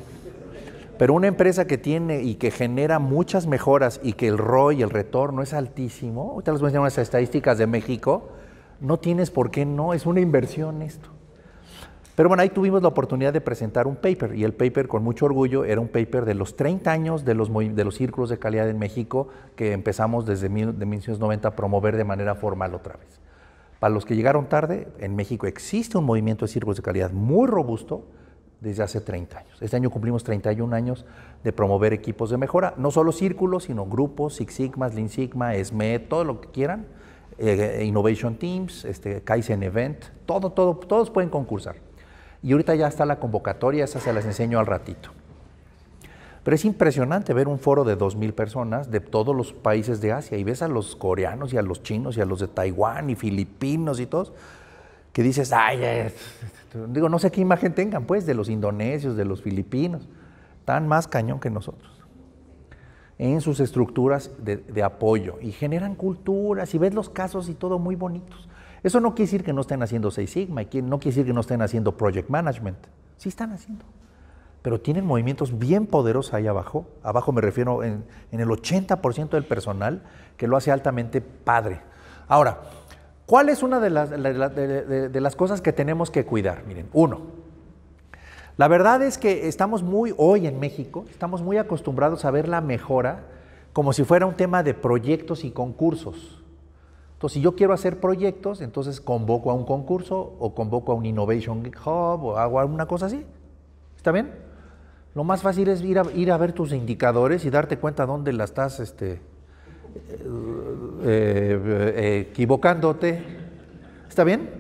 Speaker 1: Pero una empresa que tiene y que genera muchas mejoras y que el ROI, el retorno es altísimo, ahorita les voy a enseñar unas estadísticas de México, no tienes por qué no, es una inversión esto. Pero bueno, ahí tuvimos la oportunidad de presentar un paper y el paper con mucho orgullo era un paper de los 30 años de los, de los círculos de calidad en México que empezamos desde 1990 a promover de manera formal otra vez. Para los que llegaron tarde, en México existe un movimiento de círculos de calidad muy robusto desde hace 30 años. Este año cumplimos 31 años de promover equipos de mejora, no solo círculos, sino grupos, Six Sigma, Lean Sigma, SME, todo lo que quieran, eh, Innovation Teams, este, Kaizen Event, todo, todo, todos pueden concursar. Y ahorita ya está la convocatoria, esa se las enseño al ratito. Pero es impresionante ver un foro de 2.000 personas de todos los países de Asia y ves a los coreanos y a los chinos y a los de Taiwán y filipinos y todos, que dices, ay, digo, no sé qué imagen tengan, pues, de los indonesios, de los filipinos, tan más cañón que nosotros en sus estructuras de apoyo y generan culturas y ves los casos y todo muy bonitos. Eso no quiere decir que no estén haciendo seis Sigma, y no quiere decir que no estén haciendo Project Management. Sí están haciendo. Pero tienen movimientos bien poderosos ahí abajo. Abajo me refiero en, el 80% del personal que lo hace altamente padre. Ahora, ¿cuál es una de las, de las cosas que tenemos que cuidar? Miren, uno, la verdad es que estamos muy, hoy en México, estamos muy acostumbrados a ver la mejora como si fuera un tema de proyectos y concursos. Entonces, si yo quiero hacer proyectos, entonces convoco a un concurso o convoco a un Innovation Hub o hago alguna cosa así. ¿Está bien? Lo más fácil es ir a, ir a ver tus indicadores y darte cuenta dónde la estás este, eh, eh, equivocándote. ¿Está bien?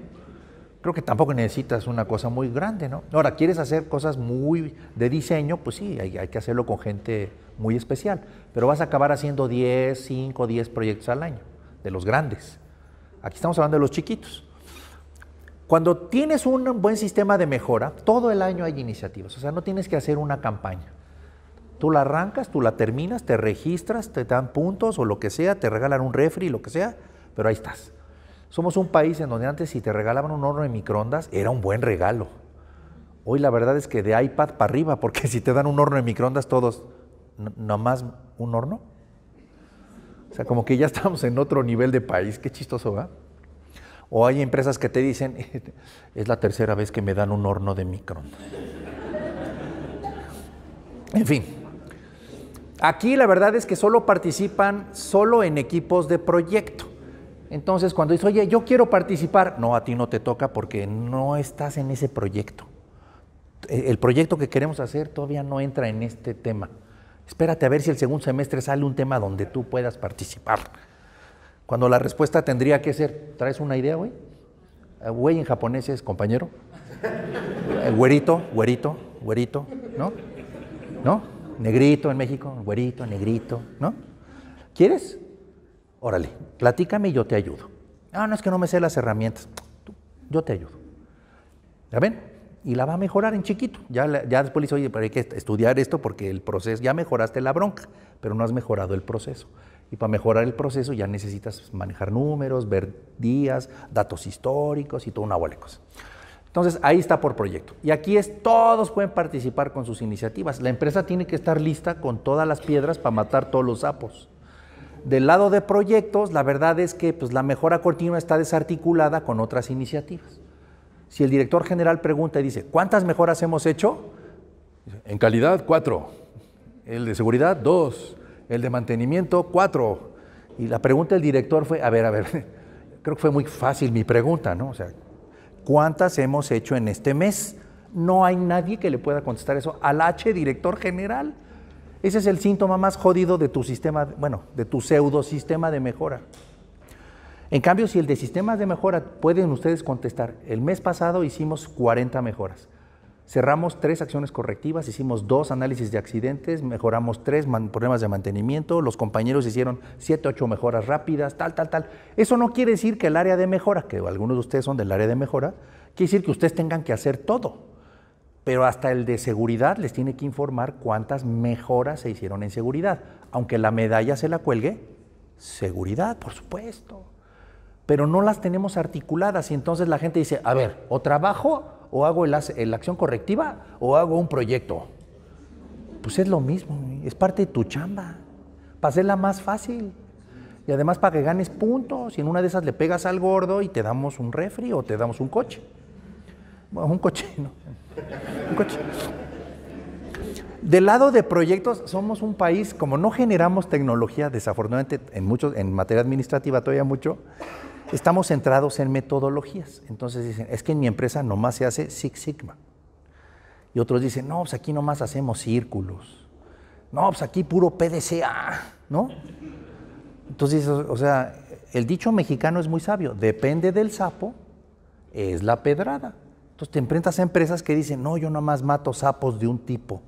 Speaker 1: Creo que tampoco necesitas una cosa muy grande, ¿no? Ahora, ¿quieres hacer cosas muy de diseño? Pues sí, hay que hacerlo con gente muy especial, pero vas a acabar haciendo 10, 5, 10 proyectos al año de los grandes. Aquí estamos hablando de los chiquitos. Cuando tienes un buen sistema de mejora, todo el año hay iniciativas, o sea, no tienes que hacer una campaña. Tú la arrancas, tú la terminas, te registras, te dan puntos o lo que sea, te regalan un refri, lo que sea, pero ahí estás. Somos un país en donde antes si te regalaban un horno de microondas era un buen regalo. Hoy la verdad es que de iPad para arriba, porque si te dan un horno de microondas todos, nomás un horno, sea, como que ya estamos en otro nivel de país, qué chistoso, ¿va? O hay empresas que te dicen, es la tercera vez que me dan un horno de micron. En fin, aquí la verdad es que solo participan solo en equipos de proyecto. Entonces, cuando dices, oye, yo quiero participar, no, a ti no te toca porque no estás en ese proyecto. E, el proyecto que queremos hacer todavía no entra en este tema. Espérate a ver si el segundo semestre sale un tema donde tú puedas participar. Cuando la respuesta tendría que ser, ¿traes una idea, güey? Eh, güey en japonés es compañero. Eh, güerito, güerito, güerito, ¿no? ¿No? Negrito en México, güerito, negrito, ¿no? ¿Quieres? Órale, platícame y yo te ayudo. Ah, no, es que no me sé las herramientas. yo te ayudo. ¿Ya ven? y la va a mejorar en chiquito. Ya, ya después le dice, oye, pero hay que estudiar esto porque el proceso, ya mejoraste la bronca, pero no has mejorado el proceso. Y para mejorar el proceso ya necesitas manejar números, ver días, datos históricos y toda una bola de cosas. Entonces, ahí está por proyecto. Y aquí es, todos pueden participar con sus iniciativas. La empresa tiene que estar lista con todas las piedras para matar todos los sapos. Del lado de proyectos, la verdad es que pues, la mejora continua está desarticulada con otras iniciativas. Si el director general pregunta y dice, ¿cuántas mejoras hemos hecho? En calidad, cuatro. El de seguridad, dos. El de mantenimiento, cuatro. Y la pregunta del director fue, a ver, a ver, creo que fue muy fácil mi pregunta, ¿no? O sea, ¿cuántas hemos hecho en este mes? No hay nadie que le pueda contestar eso al H director general. Ese es el síntoma más jodido de tu sistema, bueno, de tu pseudo sistema de mejora. En cambio, si el de sistemas de mejora, pueden ustedes contestar, el mes pasado hicimos 40 mejoras. Cerramos tres acciones correctivas, hicimos dos análisis de accidentes, mejoramos tres problemas de mantenimiento, los compañeros hicieron siete, ocho mejoras rápidas, tal, tal, tal. Eso no quiere decir que el área de mejora, que algunos de ustedes son del área de mejora, quiere decir que ustedes tengan que hacer todo. Pero hasta el de seguridad les tiene que informar cuántas mejoras se hicieron en seguridad. Aunque la medalla se la cuelgue, seguridad, por supuesto pero no las tenemos articuladas y entonces la gente dice, a ver, o trabajo o hago la acción correctiva o hago un proyecto. Pues es lo mismo, es parte de tu chamba, para hacerla más fácil. Y además para que ganes puntos y en una de esas le pegas al gordo y te damos un refri o te damos un coche. Bueno, un coche, no. Un coche. Del lado de proyectos, somos un país, como no generamos tecnología, desafortunadamente en, muchos, en materia administrativa todavía mucho, estamos centrados en metodologías. Entonces dicen, es que en mi empresa nomás se hace Six Sigma. Y otros dicen, no, pues aquí nomás hacemos círculos. No, pues aquí puro PDCA, ¿no? Entonces, o sea, el dicho mexicano es muy sabio, depende del sapo, es la pedrada. Entonces te enfrentas a empresas que dicen, no, yo nomás mato sapos de un tipo.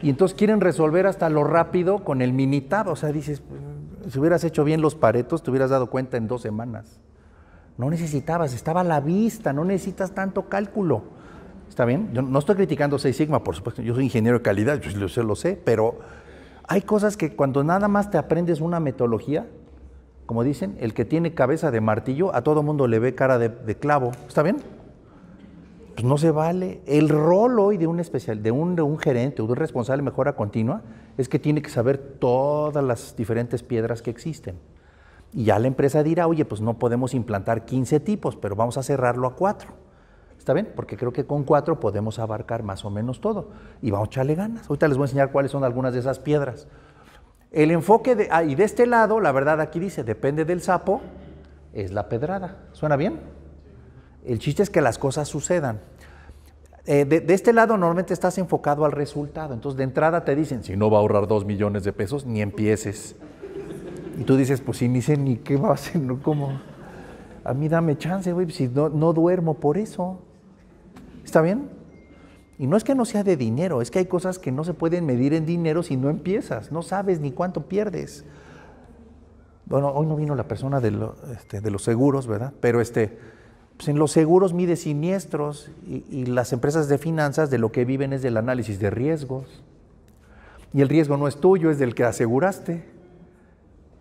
Speaker 1: y entonces quieren resolver hasta lo rápido con el minitab, o sea, dices, si hubieras hecho bien los paretos, te hubieras dado cuenta en dos semanas. No necesitabas, estaba a la vista, no necesitas tanto cálculo. ¿Está bien? Yo no estoy criticando 6 Sigma, por supuesto, yo soy ingeniero de calidad, yo lo sé, lo sé, pero hay cosas que cuando nada más te aprendes una metodología, como dicen, el que tiene cabeza de martillo, a todo mundo le ve cara de, clavo. ¿Está bien? Pues no se vale. El rol hoy de un especial, de un, de un gerente o de un responsable mejora continua es que tiene que saber todas las diferentes piedras que existen. Y ya la empresa dirá, oye, pues no podemos implantar 15 tipos, pero vamos a cerrarlo a 4. ¿Está bien? Porque creo que con 4 podemos abarcar más o menos todo. Y vamos a echarle ganas. Ahorita les voy a enseñar cuáles son algunas de esas piedras. El enfoque de, ah, y de este lado, la verdad aquí dice, depende del sapo, es la pedrada. ¿Suena bien? El chiste es que las cosas sucedan. Eh, de, este lado normalmente estás enfocado al resultado. Entonces, de entrada te dicen, si no va a ahorrar dos millones de pesos, ni empieces. Y tú dices, pues si ni sé ni qué va a hacer, ¿no? ¿cómo? A mí dame chance, güey, si no, no duermo por eso. ¿Está bien? Y no es que no sea de dinero, es que hay cosas que no se pueden medir en dinero si no empiezas, no sabes ni cuánto pierdes. Bueno, hoy no vino la persona de, este, de los seguros, ¿verdad? Pero este, pues, en los seguros mide siniestros y, las empresas de finanzas de lo que viven es del análisis de riesgos. Y el riesgo no es tuyo, es del que aseguraste.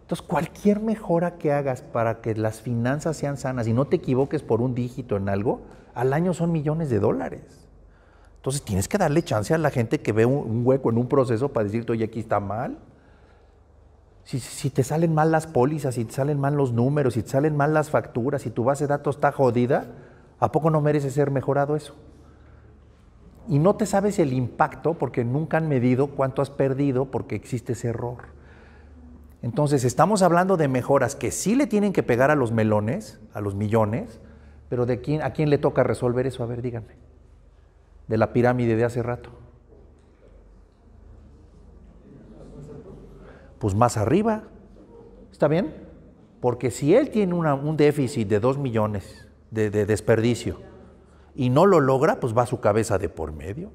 Speaker 1: Entonces, cualquier mejora que hagas para que las finanzas sean sanas y no te equivoques por un dígito en algo, al año son millones de dólares. Entonces, tienes que darle chance a la gente que ve un, hueco en un proceso para decirte, oye, aquí está mal. Si, te salen mal las pólizas, si te salen mal los números, si te salen mal las facturas, si tu base de datos está jodida, ¿a poco no merece ser mejorado eso? Y no te sabes el impacto porque nunca han medido cuánto has perdido porque existe ese error. Entonces, estamos hablando de mejoras que sí le tienen que pegar a los melones, a los millones, pero de quién, ¿a quién le toca resolver eso? A ver, díganme. De la pirámide de hace rato. pues más arriba. ¿Está bien? Porque si él tiene un déficit de 2 millones de, desperdicio y no lo logra, pues va a su cabeza de por medio,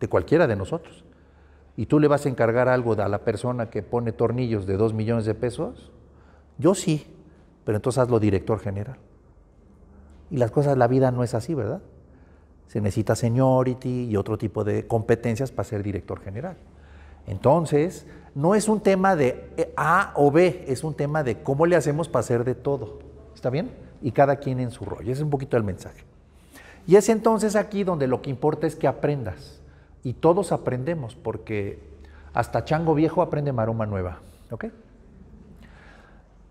Speaker 1: de cualquiera de nosotros. Y tú le vas a encargar algo a la persona que pone tornillos de 2 millones de pesos. Yo sí, pero entonces hazlo director general. Y las cosas, la vida no es así, ¿verdad? Se necesita seniority y otro tipo de competencias para ser director general. Entonces, no es un tema de eh, A o B, es un tema de cómo le hacemos para hacer de todo. ¿Está bien? Y cada quien en su rollo. Ese es un poquito el mensaje. Y es entonces aquí donde lo que importa es que aprendas. Y todos aprendemos, porque hasta chango viejo aprende maroma nueva. ¿Ok?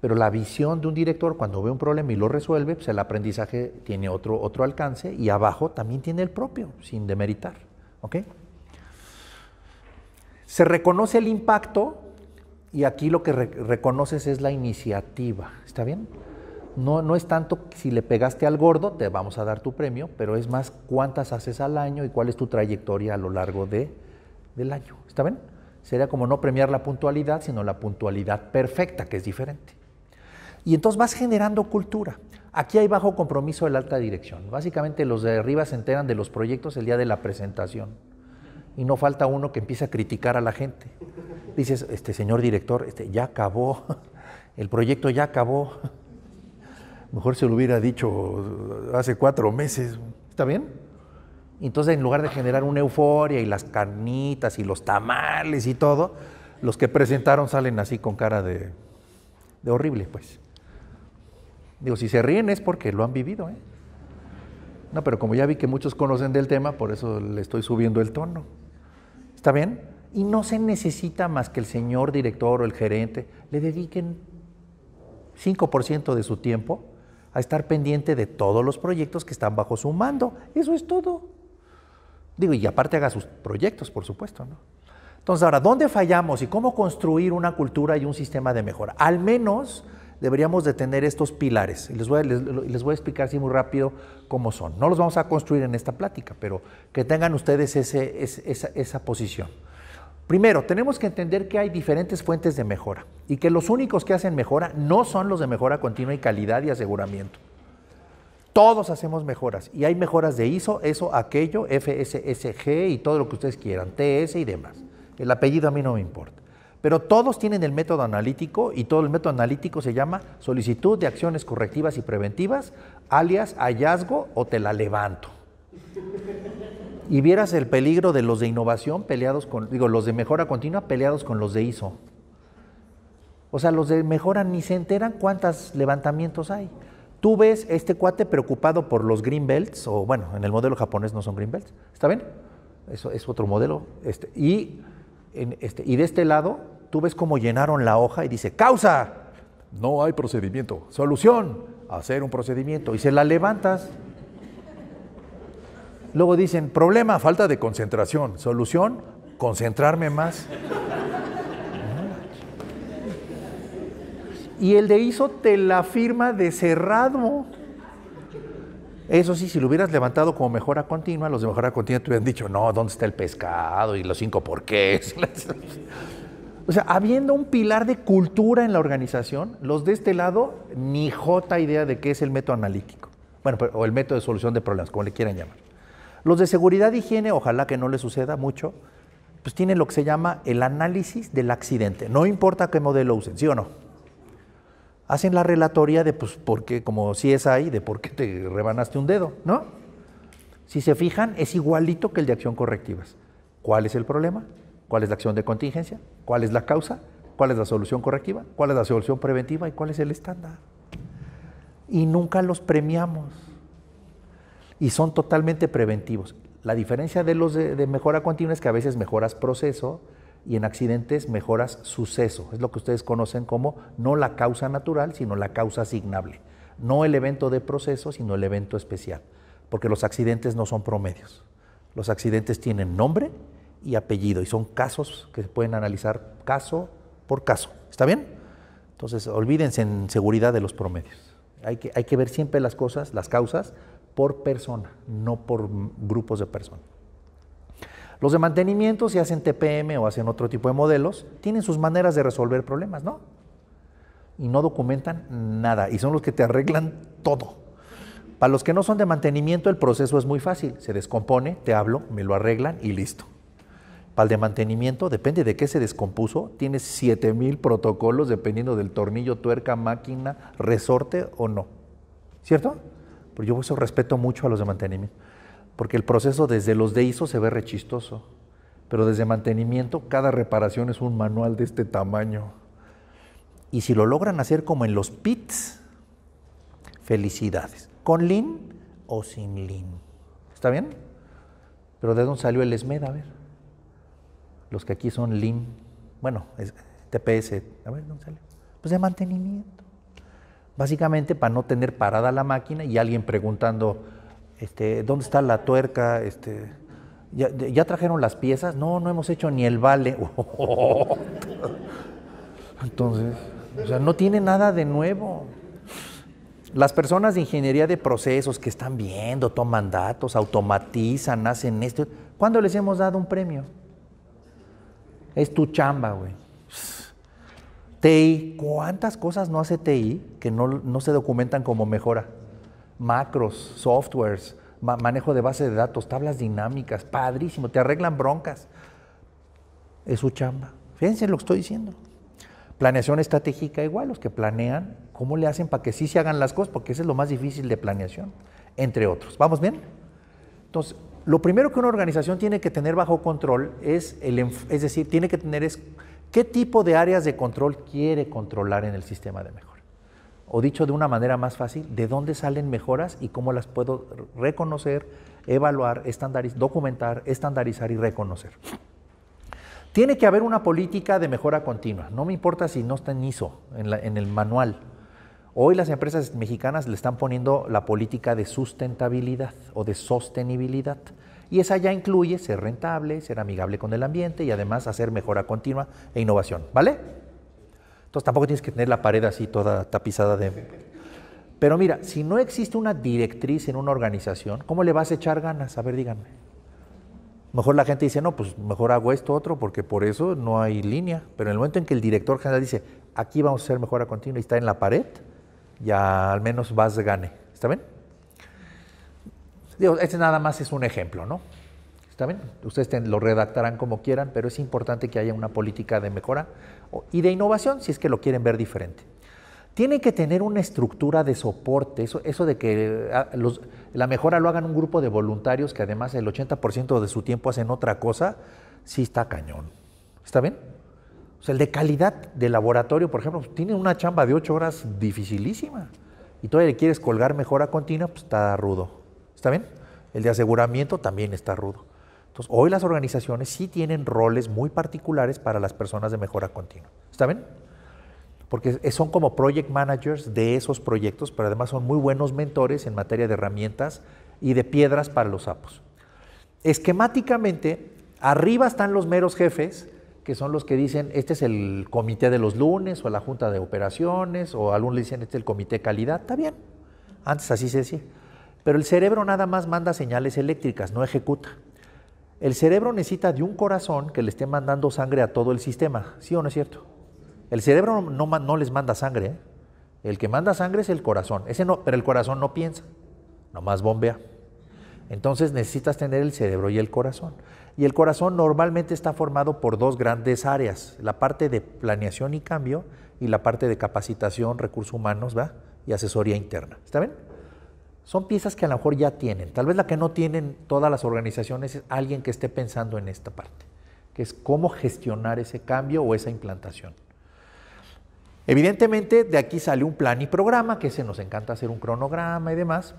Speaker 1: Pero la visión de un director cuando ve un problema y lo resuelve, pues el aprendizaje tiene otro, otro alcance y abajo también tiene el propio, sin demeritar. ¿Ok? Se reconoce el impacto y aquí lo que reconoces es la iniciativa. ¿Está bien? No, es tanto si le pegaste al gordo, te vamos a dar tu premio, pero es más cuántas haces al año y cuál es tu trayectoria a lo largo del año. ¿Está bien? Sería como no premiar la puntualidad, sino la puntualidad perfecta, que es diferente. Y entonces vas generando cultura. Aquí hay bajo compromiso de la alta dirección. Básicamente los de arriba se enteran de los proyectos el día de la presentación y no falta uno que empiece a criticar a la gente. Dices, este señor director, este, ya acabó, el proyecto ya acabó. Mejor se lo hubiera dicho hace cuatro meses. ¿Está bien? Entonces, en lugar de generar una euforia y las carnitas y los tamales y todo, los que presentaron salen así con cara de, de horrible, pues. Digo, si se ríen es porque lo han vivido, ¿eh? No, pero como ya vi que muchos conocen del tema, por eso le estoy subiendo el tono. ¿Está bien? Y no se necesita más que el señor director o el gerente le dediquen 5% de su tiempo a estar pendiente de todos los proyectos que están bajo su mando. Eso es todo. Digo, y aparte haga sus proyectos, por supuesto, ¿no? Entonces, ahora, ¿dónde fallamos y cómo construir una cultura y un sistema de mejora? Al menos deberíamos de tener estos pilares. les voy, a, explicar así muy rápido cómo son. No los vamos a construir en esta plática, pero que tengan ustedes esa posición. Primero, tenemos que entender que hay diferentes fuentes de mejora y que los únicos que hacen mejora no son los de mejora continua y calidad y aseguramiento. Todos hacemos mejoras y hay mejoras de ISO, eso, aquello, FSSG y todo lo que ustedes quieran, TS y demás. El apellido a mí no me importa pero todos tienen el método analítico y todo el método analítico se llama solicitud de acciones correctivas y preventivas, alias hallazgo o te la levanto. Y vieras el peligro de los de innovación peleados con, digo, los de mejora continua peleados con los de ISO. O sea, los de mejora ni se enteran cuántos levantamientos hay. Tú ves este cuate preocupado por los green belts, o bueno, en el modelo japonés no son green belts, ¿está bien? Eso es otro modelo. Este, y, este, y de este lado, Tú ves cómo llenaron la hoja y dice, causa, no hay procedimiento. Solución, hacer un procedimiento. Y se la levantas. Luego dicen, problema, falta de concentración. Solución, concentrarme más. Y el de ISO te la firma de cerrado. Eso sí, si lo hubieras levantado como mejora continua, los de mejora continua te hubieran dicho, no, ¿dónde está el pescado? Y los cinco por qué. O sea, habiendo un pilar de cultura en la organización, los de este lado ni jota idea de qué es el método analítico. Bueno, o el método de solución de problemas, como le quieran llamar. Los de seguridad e higiene, ojalá que no les suceda mucho, pues tienen lo que se llama el análisis del accidente. No importa qué modelo usen, ¿sí o no? Hacen la relatoría de, pues, por como si es ahí, de por qué te rebanaste un dedo, ¿no? Si se fijan, es igualito que el de acción correctivas. ¿Cuál es el problema? ¿Cuál es la acción de contingencia? ¿Cuál es la causa? ¿Cuál es la solución correctiva? ¿Cuál es la solución preventiva? ¿Y cuál es el estándar? Y nunca los premiamos. Y son totalmente preventivos. La diferencia de los de, mejora continua es que a veces mejoras proceso y en accidentes mejoras suceso. Es lo que ustedes conocen como no la causa natural, sino la causa asignable. No el evento de proceso, sino el evento especial. Porque los accidentes no son promedios. Los accidentes tienen nombre, y apellido. Y son casos que se pueden analizar caso por caso. ¿Está bien? Entonces, olvídense en seguridad de los promedios. Hay que, hay que ver siempre las cosas, las causas, por persona, no por grupos de personas. Los de mantenimiento, si hacen TPM o hacen otro tipo de modelos, tienen sus maneras de resolver problemas, ¿no? Y no documentan nada, y son los que te arreglan todo. Para los que no son de mantenimiento, el proceso es muy fácil. Se descompone, te hablo, me lo arreglan y listo. Para el de mantenimiento, depende de qué se descompuso, tienes 7000 protocolos dependiendo del tornillo, tuerca, máquina, resorte o no. ¿Cierto? Pero yo eso respeto mucho a los de mantenimiento, porque el proceso desde los de ISO se ve rechistoso, pero desde mantenimiento cada reparación es un manual de este tamaño. Y si lo logran hacer como en los pits, felicidades. ¿Con lean o sin lean? ¿Está bien? Pero ¿de dónde salió el ESMED? A ver los que aquí son LIM, bueno, TPS, a ver, ¿dónde sale? Pues de mantenimiento. Básicamente para no tener parada la máquina y alguien preguntando, este, ¿dónde está la tuerca? Este, ¿ya, ¿ya, trajeron las piezas? No, no hemos hecho ni el vale. Entonces, o sea, no tiene nada de nuevo. Las personas de ingeniería de procesos que están viendo, toman datos, automatizan, hacen esto, ¿cuándo les hemos dado un premio? es tu chamba, güey. TI, ¿cuántas cosas no hace TI que no, se documentan como mejora? Macros, softwares, manejo de base de datos, tablas dinámicas, padrísimo, te arreglan broncas. Es su chamba. Fíjense lo que estoy diciendo. Planeación estratégica igual, los que planean, ¿cómo le hacen para que sí se hagan las cosas? Porque ese es lo más difícil de planeación, entre otros. ¿Vamos bien? Entonces, lo primero que una organización tiene que tener bajo control es, el, es decir, tiene que tener es qué tipo de áreas de control quiere controlar en el sistema de mejora. O dicho de una manera más fácil, de dónde salen mejoras y cómo las puedo reconocer, evaluar, documentar, estandarizar y reconocer. Tiene que haber una política de mejora continua. No me importa si no está en ISO, en, en el manual Hoy las empresas mexicanas le están poniendo la política de sustentabilidad o de sostenibilidad. Y esa ya incluye ser rentable, ser amigable con el ambiente y además hacer mejora continua e innovación. ¿Vale? Entonces tampoco tienes que tener la pared así toda tapizada de... Pero mira, si no existe una directriz en una organización, ¿cómo le vas a echar ganas? A ver, díganme. Mejor la gente dice, no, pues mejor hago esto, otro, porque por eso no hay línea. Pero en el momento en que el director general dice, aquí vamos a hacer mejora continua y está en la pared, ya al menos vas gane. ¿Está bien? Digo, este nada más es un ejemplo, ¿no? ¿Está bien? Ustedes lo redactarán como quieran, pero es importante que haya una política de mejora y de innovación si es que lo quieren ver diferente. Tiene que tener una estructura de soporte, eso, eso de que ah, la mejora lo hagan un grupo de voluntarios que además el 80% de su tiempo hacen otra cosa, sí está cañón. ¿Está bien? O sea, el de calidad de laboratorio, por ejemplo, pues, tiene una chamba de ocho horas dificilísima y todavía le quieres colgar mejora continua, pues está rudo. ¿Está bien? El de aseguramiento también está rudo. Entonces, hoy las organizaciones sí tienen roles muy particulares para las personas de mejora continua. ¿Está bien? Porque son como project managers de esos proyectos, pero además son muy buenos mentores en materia de herramientas y de piedras para los sapos. Esquemáticamente, arriba están los meros jefes que son los que dicen, este es el comité de los lunes o la junta de operaciones, o algún le dicen, este es el comité calidad, está bien, antes así se decía. Pero el cerebro nada más manda señales eléctricas, no ejecuta. El cerebro necesita de un corazón que le esté mandando sangre a todo el sistema, ¿sí o no es cierto? El cerebro no, no les manda sangre, ¿eh? el que manda sangre es el corazón, Ese no, pero el corazón no piensa, nomás bombea. Entonces necesitas tener el cerebro y el corazón. Y el corazón normalmente está formado por dos grandes áreas, la parte de planeación y cambio y la parte de capacitación, recursos humanos ¿va? y asesoría interna. ¿Está bien? Son piezas que a lo mejor ya tienen. Tal vez la que no tienen todas las organizaciones es alguien que esté pensando en esta parte, que es cómo gestionar ese cambio o esa implantación. Evidentemente, de aquí sale un plan y programa, que se nos encanta hacer un cronograma y demás,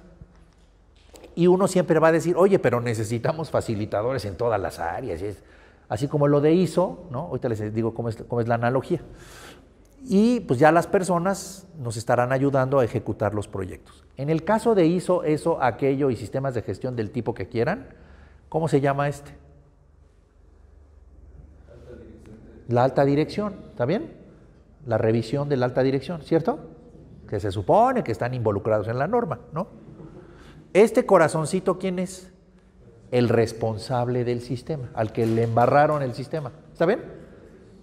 Speaker 1: y uno siempre va a decir, oye, pero necesitamos facilitadores en todas las áreas. Es Así como lo de ISO, ¿no? Ahorita les digo cómo es, la analogía. Y pues ya las personas nos estarán ayudando a ejecutar los proyectos. En el caso de ISO, eso, aquello y sistemas de gestión del tipo que quieran, ¿cómo se llama este? La alta dirección, ¿está bien? La revisión de la alta dirección, ¿cierto? Que se supone que están involucrados en la norma, ¿no? Este corazoncito, ¿quién es? El responsable del sistema, al que le embarraron el sistema. ¿Está bien?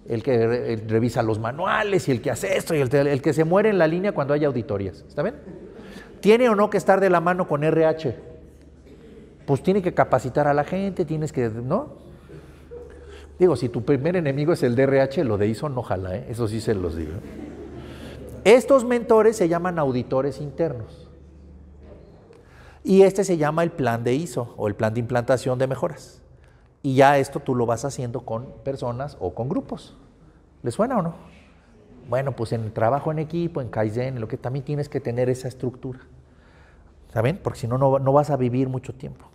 Speaker 1: El que eh, revisa los manuales y el que hace esto y el, que se muere en la línea cuando hay auditorías. ¿Está bien? ¿Tiene o no que estar de la mano con RH? Pues tiene que capacitar a la gente, tienes que, ¿no? Digo, si tu primer enemigo es el DRH, lo de no ojalá, ¿eh? eso sí se los digo. Estos mentores se llaman auditores internos. Y este se llama el plan de ISO o el plan de implantación de mejoras. Y ya esto tú lo vas haciendo con personas o con grupos. ¿Les suena o no? Bueno, pues en el trabajo en equipo, en Kaizen, en lo que también tienes que tener esa estructura. ¿Saben? Porque si no, no vas a vivir mucho tiempo.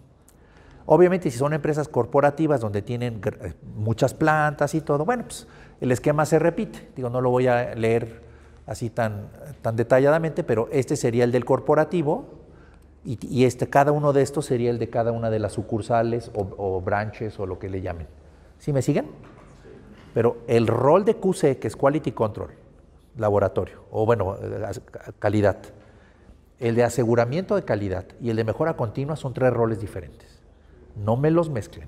Speaker 1: Obviamente, si son empresas corporativas donde tienen eh, muchas plantas y todo, bueno, pues el esquema se repite. Digo, no lo voy a leer así tan, tan detalladamente, pero este sería el del corporativo, y, este, cada uno de estos sería el de cada una de las sucursales o, branches o lo que le llamen. ¿Sí me siguen? Pero el rol de QC, que es Quality Control, laboratorio, o bueno, calidad, el de aseguramiento de calidad y el de mejora continua son tres roles diferentes. No me los mezclen.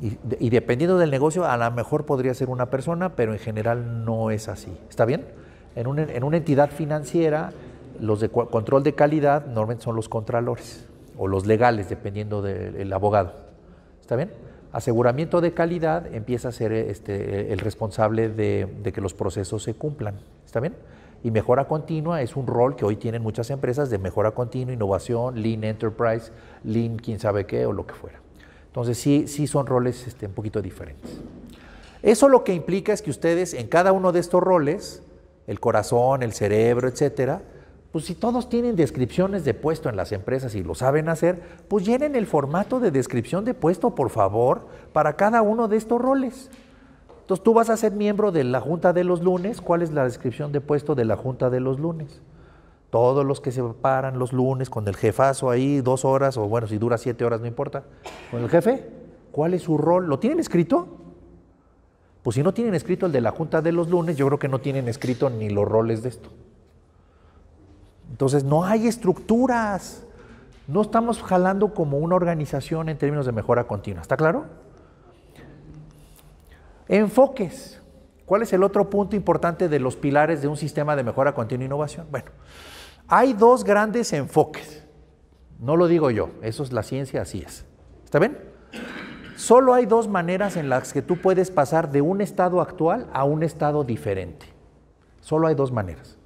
Speaker 1: Y, dependiendo del negocio, a lo mejor podría ser una persona, pero en general no es así. ¿Está bien? En un en una entidad financiera los de control de calidad normalmente son los contralores o los legales, dependiendo del abogado. ¿Está bien? Aseguramiento de calidad empieza a ser este, el responsable de, que los procesos se cumplan. ¿Está bien? Y mejora continua es un rol que hoy tienen muchas empresas de mejora continua, innovación, Lean Enterprise, Lean quién sabe qué o lo que fuera. Entonces sí, sí son roles este, un poquito diferentes. Eso lo que implica es que ustedes en cada uno de estos roles, el corazón, el cerebro, etcétera, pues si todos tienen descripciones de puesto en las empresas y lo saben hacer, pues llenen el formato de descripción de puesto, por favor, para cada uno de estos roles. Entonces tú vas a ser miembro de la Junta de los lunes. ¿Cuál es la descripción de puesto de la Junta de los lunes? Todos los que se paran los lunes con el jefazo ahí, dos horas, o bueno, si dura siete horas, no importa, con el jefe, ¿cuál es su rol? ¿Lo tienen escrito? Pues si no tienen escrito el de la Junta de los lunes, yo creo que no tienen escrito ni los roles de esto. Entonces no hay estructuras. No estamos jalando como una organización en términos de mejora continua. ¿Está claro? Enfoques. ¿Cuál es el otro punto importante de los pilares de un sistema de mejora continua e innovación? Bueno, hay dos grandes enfoques. No lo digo yo, eso es la ciencia, así es. ¿Está bien? Solo hay dos maneras en las que tú puedes pasar de un estado actual a un estado diferente. Solo hay dos maneras.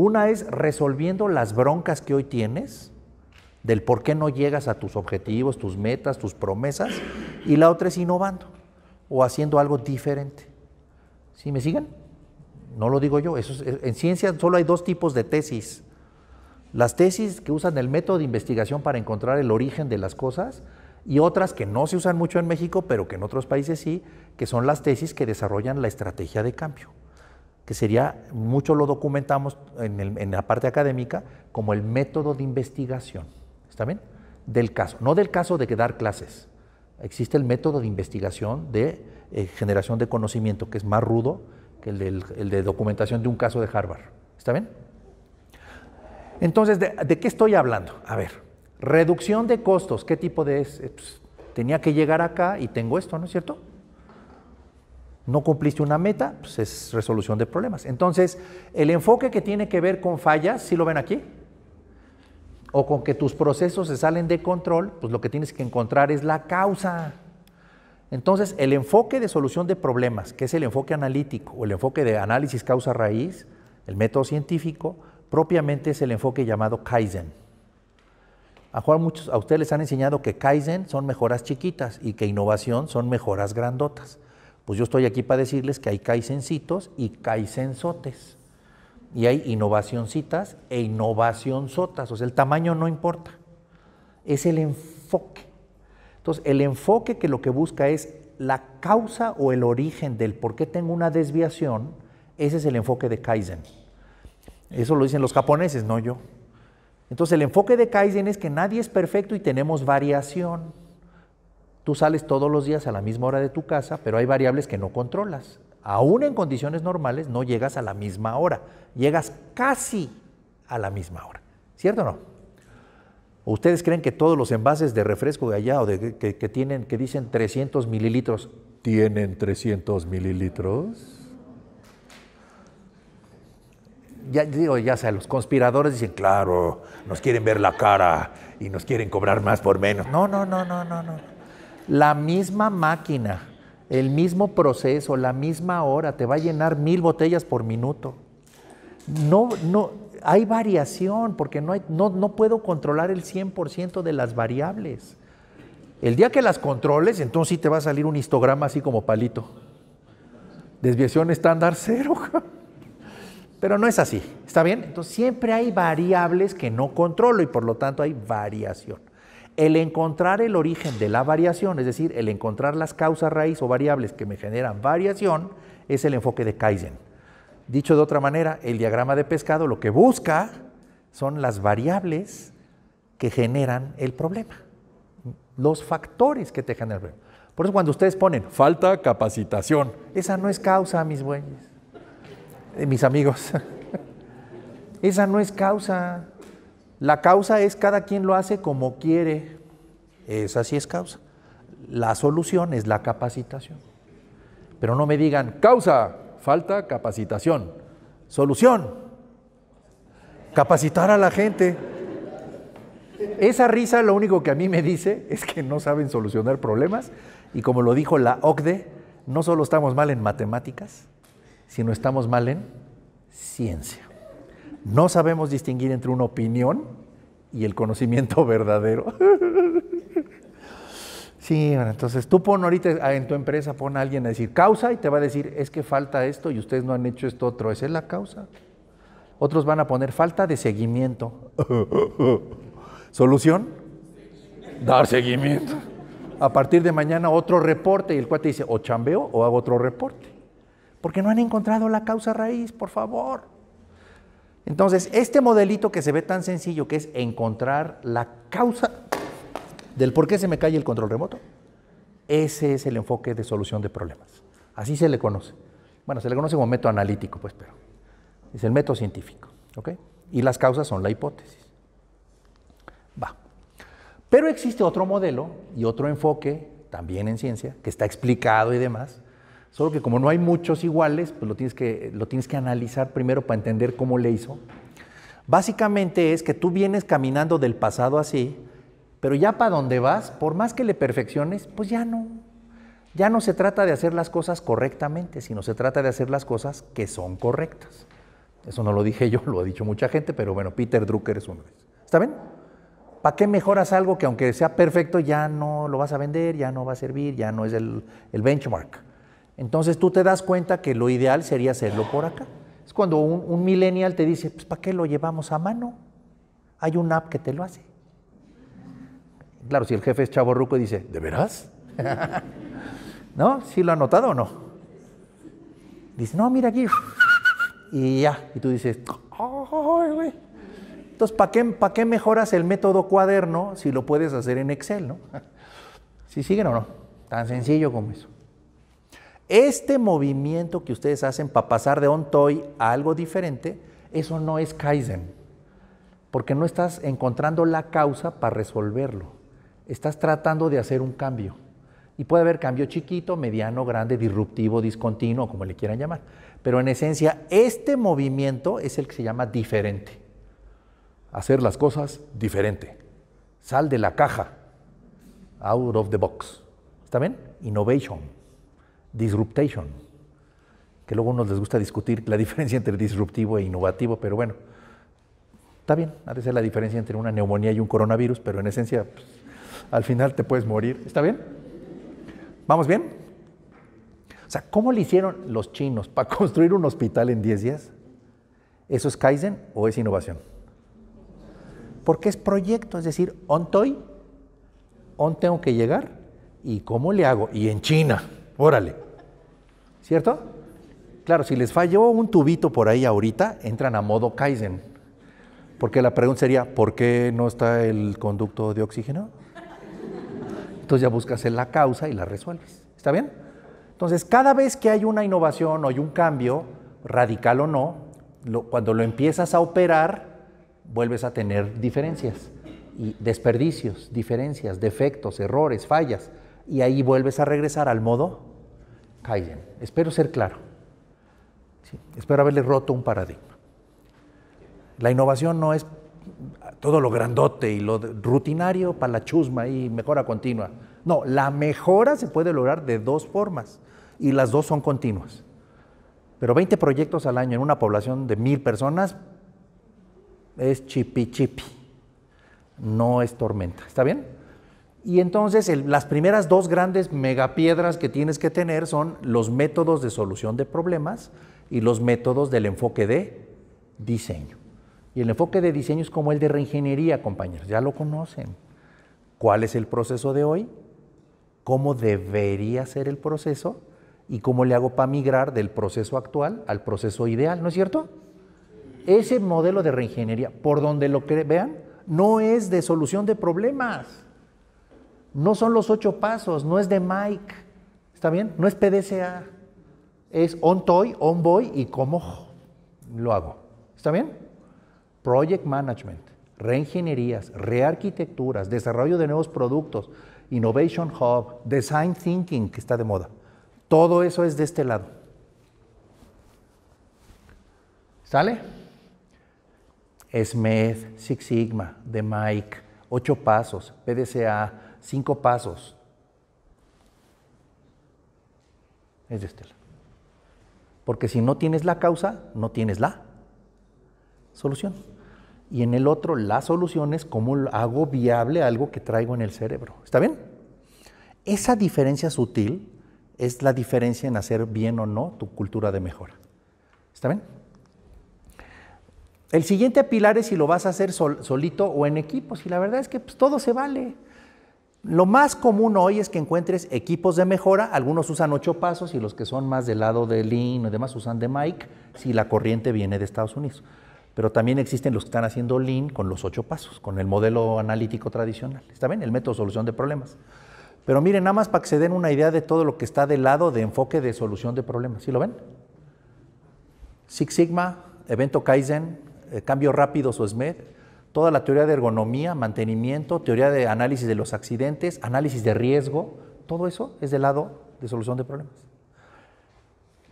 Speaker 1: Una es resolviendo las broncas que hoy tienes, del por qué no llegas a tus objetivos, tus metas, tus promesas, y la otra es innovando o haciendo algo diferente. ¿Sí me siguen? No lo digo yo. Eh, en ciencia solo hay dos tipos de tesis. Las tesis que usan el método de investigación para encontrar el origen de las cosas y otras que no se usan mucho en México, pero que en otros países sí, que son las tesis que desarrollan la estrategia de cambio que sería, mucho lo documentamos en, la parte académica, como el método de investigación, ¿está bien? Del caso, no del caso de que dar clases. Existe el método de investigación de eh, generación de conocimiento, que es más rudo que el, de documentación de un caso de Harvard, ¿está bien? Entonces, ¿de, qué estoy hablando? A ver, reducción de costos, ¿qué tipo de es? Eh, pues, tenía que llegar acá y tengo esto, ¿no es cierto? no cumpliste una meta, pues es resolución de problemas. Entonces, el enfoque que tiene que ver con fallas, si lo ven aquí, o con que tus procesos se salen de control, pues lo que tienes que encontrar es la causa. Entonces, el enfoque de solución de problemas, que es el enfoque analítico o el enfoque de análisis causa-raíz, el método científico, propiamente es el enfoque llamado Kaizen. A muchos, a ustedes les han enseñado que Kaizen son mejoras chiquitas y que innovación son mejoras grandotas. Pues yo estoy aquí para decirles que hay kaizencitos y kaizensotes. Y hay innovacioncitas e innovacionzotas. O sea, el tamaño no importa. Es el enfoque. Entonces, el enfoque que lo que busca es la causa o el origen del por qué tengo una desviación, ese es el enfoque de Kaizen. Eso lo dicen los japoneses, no yo. Entonces, el enfoque de Kaizen es que nadie es perfecto y tenemos variación. Tú sales todos los días a la misma hora de tu casa, pero hay variables que no controlas. Aún en condiciones normales no llegas a la misma hora, llegas casi a la misma hora. ¿Cierto o no? ¿Ustedes creen que todos los envases de refresco de allá o de, que, tienen, que dicen 300 mililitros, tienen 300 mililitros? Ya, digo, ya sea, los conspiradores dicen, claro, nos quieren ver la cara y nos quieren cobrar más por menos. No, no, no, no, no, no la misma máquina, el mismo proceso, la misma hora, te va a llenar mil botellas por minuto. No, no, hay variación porque no, no, no puedo controlar el 100% de las variables. El día que las controles, entonces sí te va a salir un histograma así como palito. Desviación estándar cero. Pero no es así. ¿Está bien? Entonces siempre hay variables que no controlo y por lo tanto hay variación el encontrar el origen de la variación, es decir, el encontrar las causas raíz o variables que me generan variación, es el enfoque de Kaizen. Dicho de otra manera, el diagrama de pescado lo que busca son las variables que generan el problema, los factores que te generan el problema. Por eso cuando ustedes ponen falta capacitación, esa no es causa, mis bueyes, eh, mis amigos. esa no es causa. La causa es cada quien lo hace como quiere. Esa sí es causa. La solución es la capacitación. Pero no me digan, causa, falta capacitación. Solución, capacitar a la gente. Esa risa lo único que a mí me dice es que no saben solucionar problemas y como lo dijo la OCDE, no solo estamos mal en matemáticas, sino estamos mal en ciencia. No sabemos distinguir entre una opinión y el conocimiento verdadero. sí, bueno, entonces tú pon ahorita ah, en tu empresa, pon a alguien a decir causa y te va a decir, es que falta esto y ustedes no han hecho esto otro. Esa es la causa. Otros van a poner falta de seguimiento. ¿Solución? Dar seguimiento. A partir de mañana otro reporte y el cuate dice, o chambeo o hago otro reporte. Porque no han encontrado la causa raíz, por favor. Entonces, este modelito que se ve tan sencillo, que es encontrar la causa del por qué se me cae el control remoto, ese es el enfoque de solución de problemas. Así se le conoce. Bueno, se le conoce como método analítico, pues, pero es el método científico. ¿ok? Y las causas son la hipótesis. Va. Pero existe otro modelo y otro enfoque, también en ciencia, que está explicado y demás, Solo que como no hay muchos iguales, pues lo tienes que, lo tienes que analizar primero para entender cómo le hizo. Básicamente es que tú vienes caminando del pasado así, pero ya para dónde vas, por más que le perfecciones, pues ya no. Ya no se trata de hacer las cosas correctamente, sino se trata de hacer las cosas que son correctas. Eso no lo dije yo, lo ha dicho mucha gente, pero bueno, Peter Drucker es uno de ellos. ¿Está bien? ¿Para qué mejoras algo que aunque sea perfecto ya no lo vas a vender, ya no va a servir, ya no es el, el benchmark? Entonces tú te das cuenta que lo ideal sería hacerlo por acá. Es cuando un, millennial te dice, pues ¿para qué lo llevamos a mano? Hay una app que te lo hace. Claro, si el jefe es chavo ruco y dice, ¿de veras? ¿No? ¿Sí lo ha notado o no? Dice, no, mira aquí. Y ya. Y tú dices, ¡ay, güey! Entonces, ¿para qué, qué mejoras el método cuaderno si lo puedes hacer en Excel, no? ¿Sí siguen o no? Tan sencillo como eso. Este movimiento que ustedes hacen para pasar de on toy a algo diferente, eso no es Kaizen, porque no estás encontrando la causa para resolverlo. Estás tratando de hacer un cambio. Y puede haber cambio chiquito, mediano, grande, disruptivo, discontinuo, como le quieran llamar. Pero en esencia, este movimiento es el que se llama diferente. Hacer las cosas diferente. Sal de la caja. Out of the box. ¿Está bien? Innovation. Disruption, que luego nos les gusta discutir la diferencia entre disruptivo e innovativo, pero bueno, está bien, ha de la diferencia entre una neumonía y un coronavirus, pero en esencia pues, al final te puedes morir. ¿Está bien? ¿Vamos bien? O sea, ¿cómo le hicieron los chinos para construir un hospital en 10 días? ¿Eso es Kaizen o es innovación? Porque es proyecto, es decir, ¿on toy on tengo que llegar y cómo le hago. Y en China, órale. ¿Cierto? Claro, si les falló un tubito por ahí ahorita, entran a modo Kaizen. Porque la pregunta sería, ¿por qué no está el conducto de oxígeno? Entonces ya buscas la causa y la resuelves. ¿Está bien? Entonces, cada vez que hay una innovación o hay un cambio, radical o no, cuando lo empiezas a operar, vuelves a tener diferencias, y desperdicios, diferencias, defectos, errores, fallas, y ahí vuelves a regresar al modo Kaizen. Espero ser claro. espero haberle roto un paradigma. La innovación no es todo lo grandote y lo rutinario para la chusma y mejora continua. No, la mejora se puede lograr de dos formas y las dos son continuas. Pero 20 proyectos al año en una población de mil personas es chipi chipi, no es tormenta. ¿Está bien? Y entonces las primeras dos grandes megapiedras que tienes que tener son los métodos de solución de problemas y los métodos del enfoque de diseño. Y el enfoque de diseño es como el de reingeniería, compañeros, ya lo conocen. ¿Cuál es el proceso de hoy? ¿Cómo debería ser el proceso? ¿Y cómo le hago para migrar del proceso actual al proceso ideal? ¿No es cierto? Ese modelo de reingeniería, por donde lo vean, no es de solución de problemas no son los ocho pasos, no es de Mike, ¿está bien? No es PDCA, es on toy, on boy y cómo lo hago, ¿está bien? Project Management, reingenierías, rearquitecturas, desarrollo de nuevos productos, Innovation Hub, Design Thinking, que está de moda. Todo eso es de este lado. ¿Sale? Smith, Six Sigma, The Mike, Ocho Pasos, PDCA, cinco pasos. Es de Estela. Porque si no tienes la causa, no tienes la solución. Y en el otro, la solución es cómo hago viable algo que traigo en el cerebro. ¿Está bien? Esa diferencia sutil es la diferencia en hacer bien o no tu cultura de mejora. ¿Está bien? El siguiente pilar es si lo vas a hacer solito o en equipo. Y la verdad es que pues, todo se vale. Lo más común hoy es que encuentres equipos de mejora, algunos usan ocho pasos y los que son más del lado de Lean y demás usan de Mike si la corriente viene de Estados Unidos. Pero también existen los que están haciendo Lean con los ocho pasos, con el modelo analítico tradicional. ¿Está bien? El método de solución de problemas. Pero miren, nada más para que se den una idea de todo lo que está del lado de enfoque de solución de problemas. ¿Sí lo ven? Six Sigma, evento Kaizen, eh, cambio rápido o SMED, toda la teoría de ergonomía, mantenimiento, teoría de análisis de los accidentes, análisis de riesgo, todo eso es del lado de solución de problemas.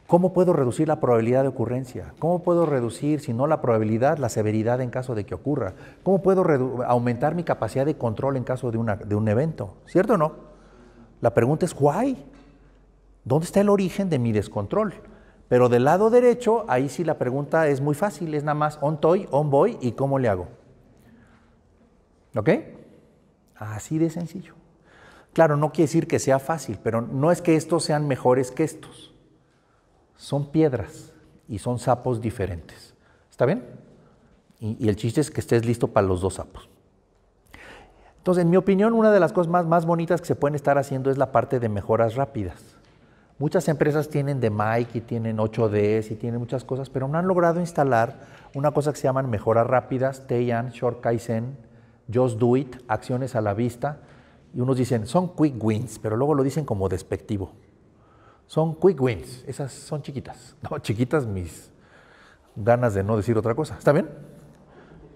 Speaker 1: ¿Cómo puedo reducir la probabilidad de ocurrencia? ¿Cómo puedo reducir, si no la probabilidad, la severidad en caso de que ocurra? ¿Cómo puedo aumentar mi capacidad de control en caso de, un evento? ¿Cierto o no? La pregunta es, ¿why? ¿Dónde está el origen de mi descontrol? Pero del lado derecho, ahí sí la pregunta es muy fácil, es nada más on toy, on boy y cómo le hago. ¿Ok? Así de sencillo. Claro, no quiere decir que sea fácil, pero no es que estos sean mejores que estos. Son piedras y son sapos diferentes. ¿Está bien? Y, el chiste es que estés listo para los dos sapos. Entonces, en mi opinión, una de las cosas más, más bonitas que se pueden estar haciendo es la parte de mejoras rápidas. Muchas empresas tienen de Mike y tienen 8Ds y tienen muchas cosas, pero no han logrado instalar una cosa que se llaman mejoras rápidas, Teian, Short Kaizen, Just Do It, acciones a la vista, y unos dicen, son quick wins, pero luego lo dicen como despectivo. Son quick wins, esas son chiquitas. No, chiquitas mis ganas de no decir otra cosa. ¿Está bien?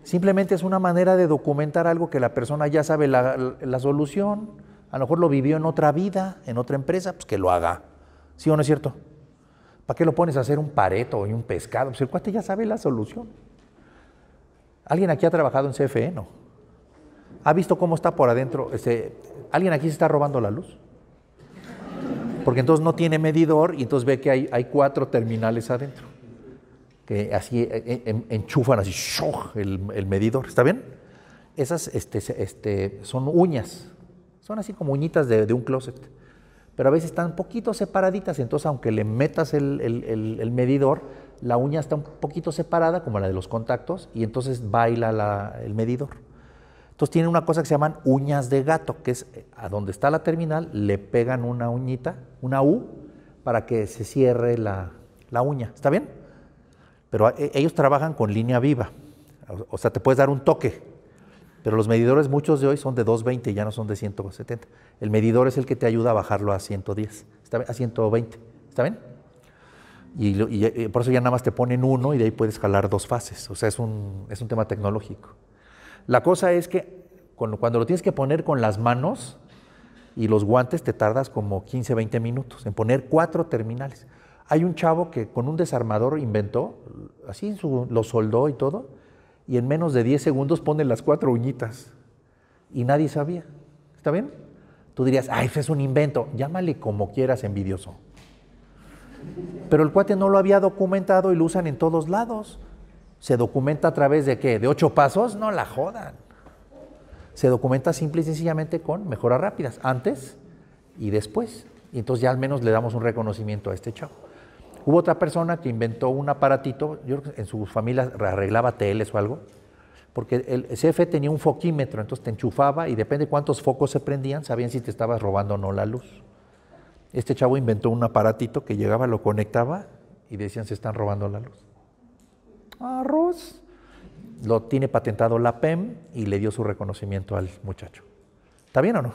Speaker 1: Simplemente es una manera de documentar algo que la persona ya sabe la, solución. A lo mejor lo vivió en otra vida, en otra empresa, pues que lo haga. ¿Sí o no es cierto? ¿Para qué lo pones a hacer un pareto y un pescado? Pues el cuate ya sabe la solución. ¿Alguien aquí ha trabajado en CFE? No. ¿Ha visto cómo está por adentro? Este, ¿Alguien aquí se está robando la luz? Porque entonces no tiene medidor y entonces ve que hay, hay cuatro terminales adentro. Que así eh, eh, enchufan así el, el, medidor. ¿Está bien? Esas este, este, son uñas. Son así como uñitas de, un closet pero a veces están un poquito separaditas, entonces aunque le metas el, el, el, medidor, la uña está un poquito separada, como la de los contactos, y entonces baila el medidor. Entonces tienen una cosa que se llaman uñas de gato, que es a donde está la terminal, le pegan una uñita, una U, para que se cierre la, la uña. ¿Está bien? Pero eh, ellos trabajan con línea viva. O sea, te puedes dar un toque. Pero los medidores, muchos de hoy, son de 220, y ya no son de 170. El medidor es el que te ayuda a bajarlo a 110, a 120. ¿Está bien? Y, eh, por eso ya nada más te ponen uno y de ahí puedes jalar dos fases. O sea, es un, es un tema tecnológico. La cosa es que cuando lo tienes que poner con las manos y los guantes te tardas como 15, 20 minutos en poner cuatro terminales. Hay un chavo que con un desarmador inventó, así lo soldó y todo, y en menos de 10 segundos pone las cuatro uñitas. Y nadie sabía. ¿Está bien? Tú dirías, ay, eso es un invento. Llámale como quieras, envidioso. Pero el cuate no lo había documentado y lo usan en todos lados se documenta a través de qué? ¿De ocho pasos? No la jodan. Se documenta simple y sencillamente con mejoras rápidas, antes y después. Y entonces ya al menos le damos un reconocimiento a este chavo. Hubo otra persona que inventó un aparatito, yo creo que en su familia arreglaba teles o algo, porque el CF tenía un foquímetro, entonces te enchufaba y depende de cuántos focos se prendían, sabían si te estabas robando o no la luz. Este chavo inventó un aparatito que llegaba, lo conectaba y decían se están robando la luz arroz. Lo tiene patentado la PEM y le dio su reconocimiento al muchacho. ¿Está bien o no?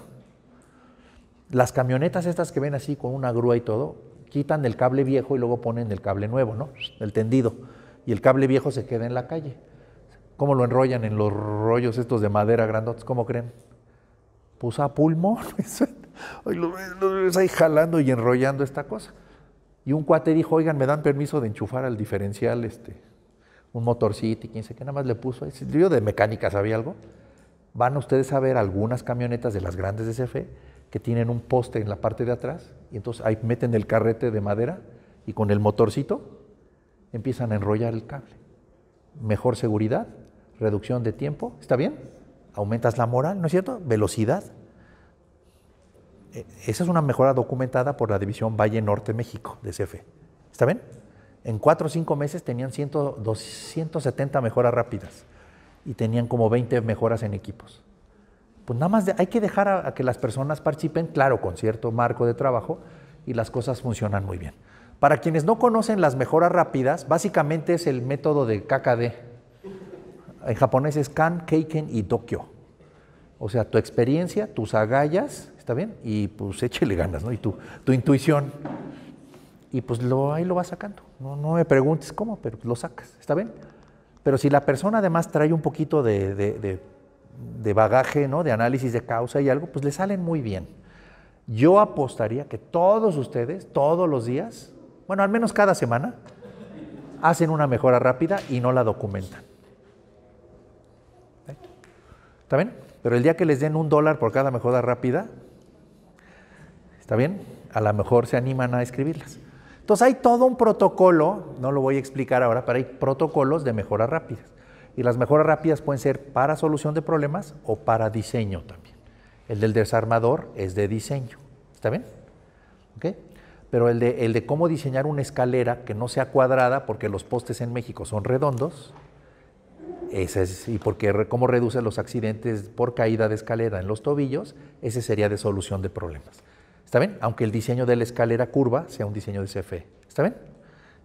Speaker 1: Las camionetas estas que ven así con una grúa y todo, quitan el cable viejo y luego ponen el cable nuevo, ¿no? El tendido. Y el cable viejo se queda en la calle. ¿Cómo lo enrollan en los rollos estos de madera grandotes? ¿Cómo creen? Pusa a pulmón. lo ves ahí jalando y enrollando esta cosa. Y un cuate dijo, oigan, ¿me dan permiso de enchufar al diferencial este, un motorcito y 15 que nada más le puso Yo de mecánica sabía algo. Van ustedes a ver algunas camionetas de las grandes de CFE que tienen un poste en la parte de atrás y entonces ahí meten el carrete de madera y con el motorcito empiezan a enrollar el cable. Mejor seguridad, reducción de tiempo, ¿está bien? Aumentas la moral, ¿no es cierto? Velocidad. E, esa es una mejora documentada por la División Valle Norte México de CFE. ¿Está bien? En cuatro o cinco meses tenían 100, 270 mejoras rápidas y tenían como 20 mejoras en equipos. Pues nada más hay que dejar a, que las personas participen, claro, con cierto marco de trabajo, y las cosas funcionan muy bien. Para quienes no conocen las mejoras rápidas, básicamente es el método de KKD. En japonés es Kan, Keiken y Dokyo. O sea, tu experiencia, tus agallas, ¿está bien? Y pues échele ganas, ¿no? Y tu, tu intuición y pues ahí lo vas sacando. No, me preguntes cómo, pero lo sacas, ¿está bien? Pero si la persona además trae un poquito de, de bagaje, ¿no? de análisis de causa y algo, pues le salen muy bien. Yo apostaría que todos ustedes, todos los días, bueno, al menos cada semana, hacen una mejora rápida y no la documentan. ¿Está bien? Pero el día que les den un dólar por cada mejora rápida, ¿está bien? A lo mejor se animan a escribirlas. Entonces hay todo un protocolo, no lo voy a explicar ahora, pero hay protocolos de mejoras rápidas. Y las mejoras rápidas pueden ser para solución de problemas o para diseño también. El del desarmador es de diseño, ¿está bien? Pero el de, cómo diseñar una escalera que no sea cuadrada, porque los postes en México son redondos, ese y porque cómo reduce los accidentes por caída de escalera en los tobillos, ese sería de solución de problemas. ¿Está bien? Aunque el diseño de la escalera curva sea un diseño de CFE. ¿Está bien?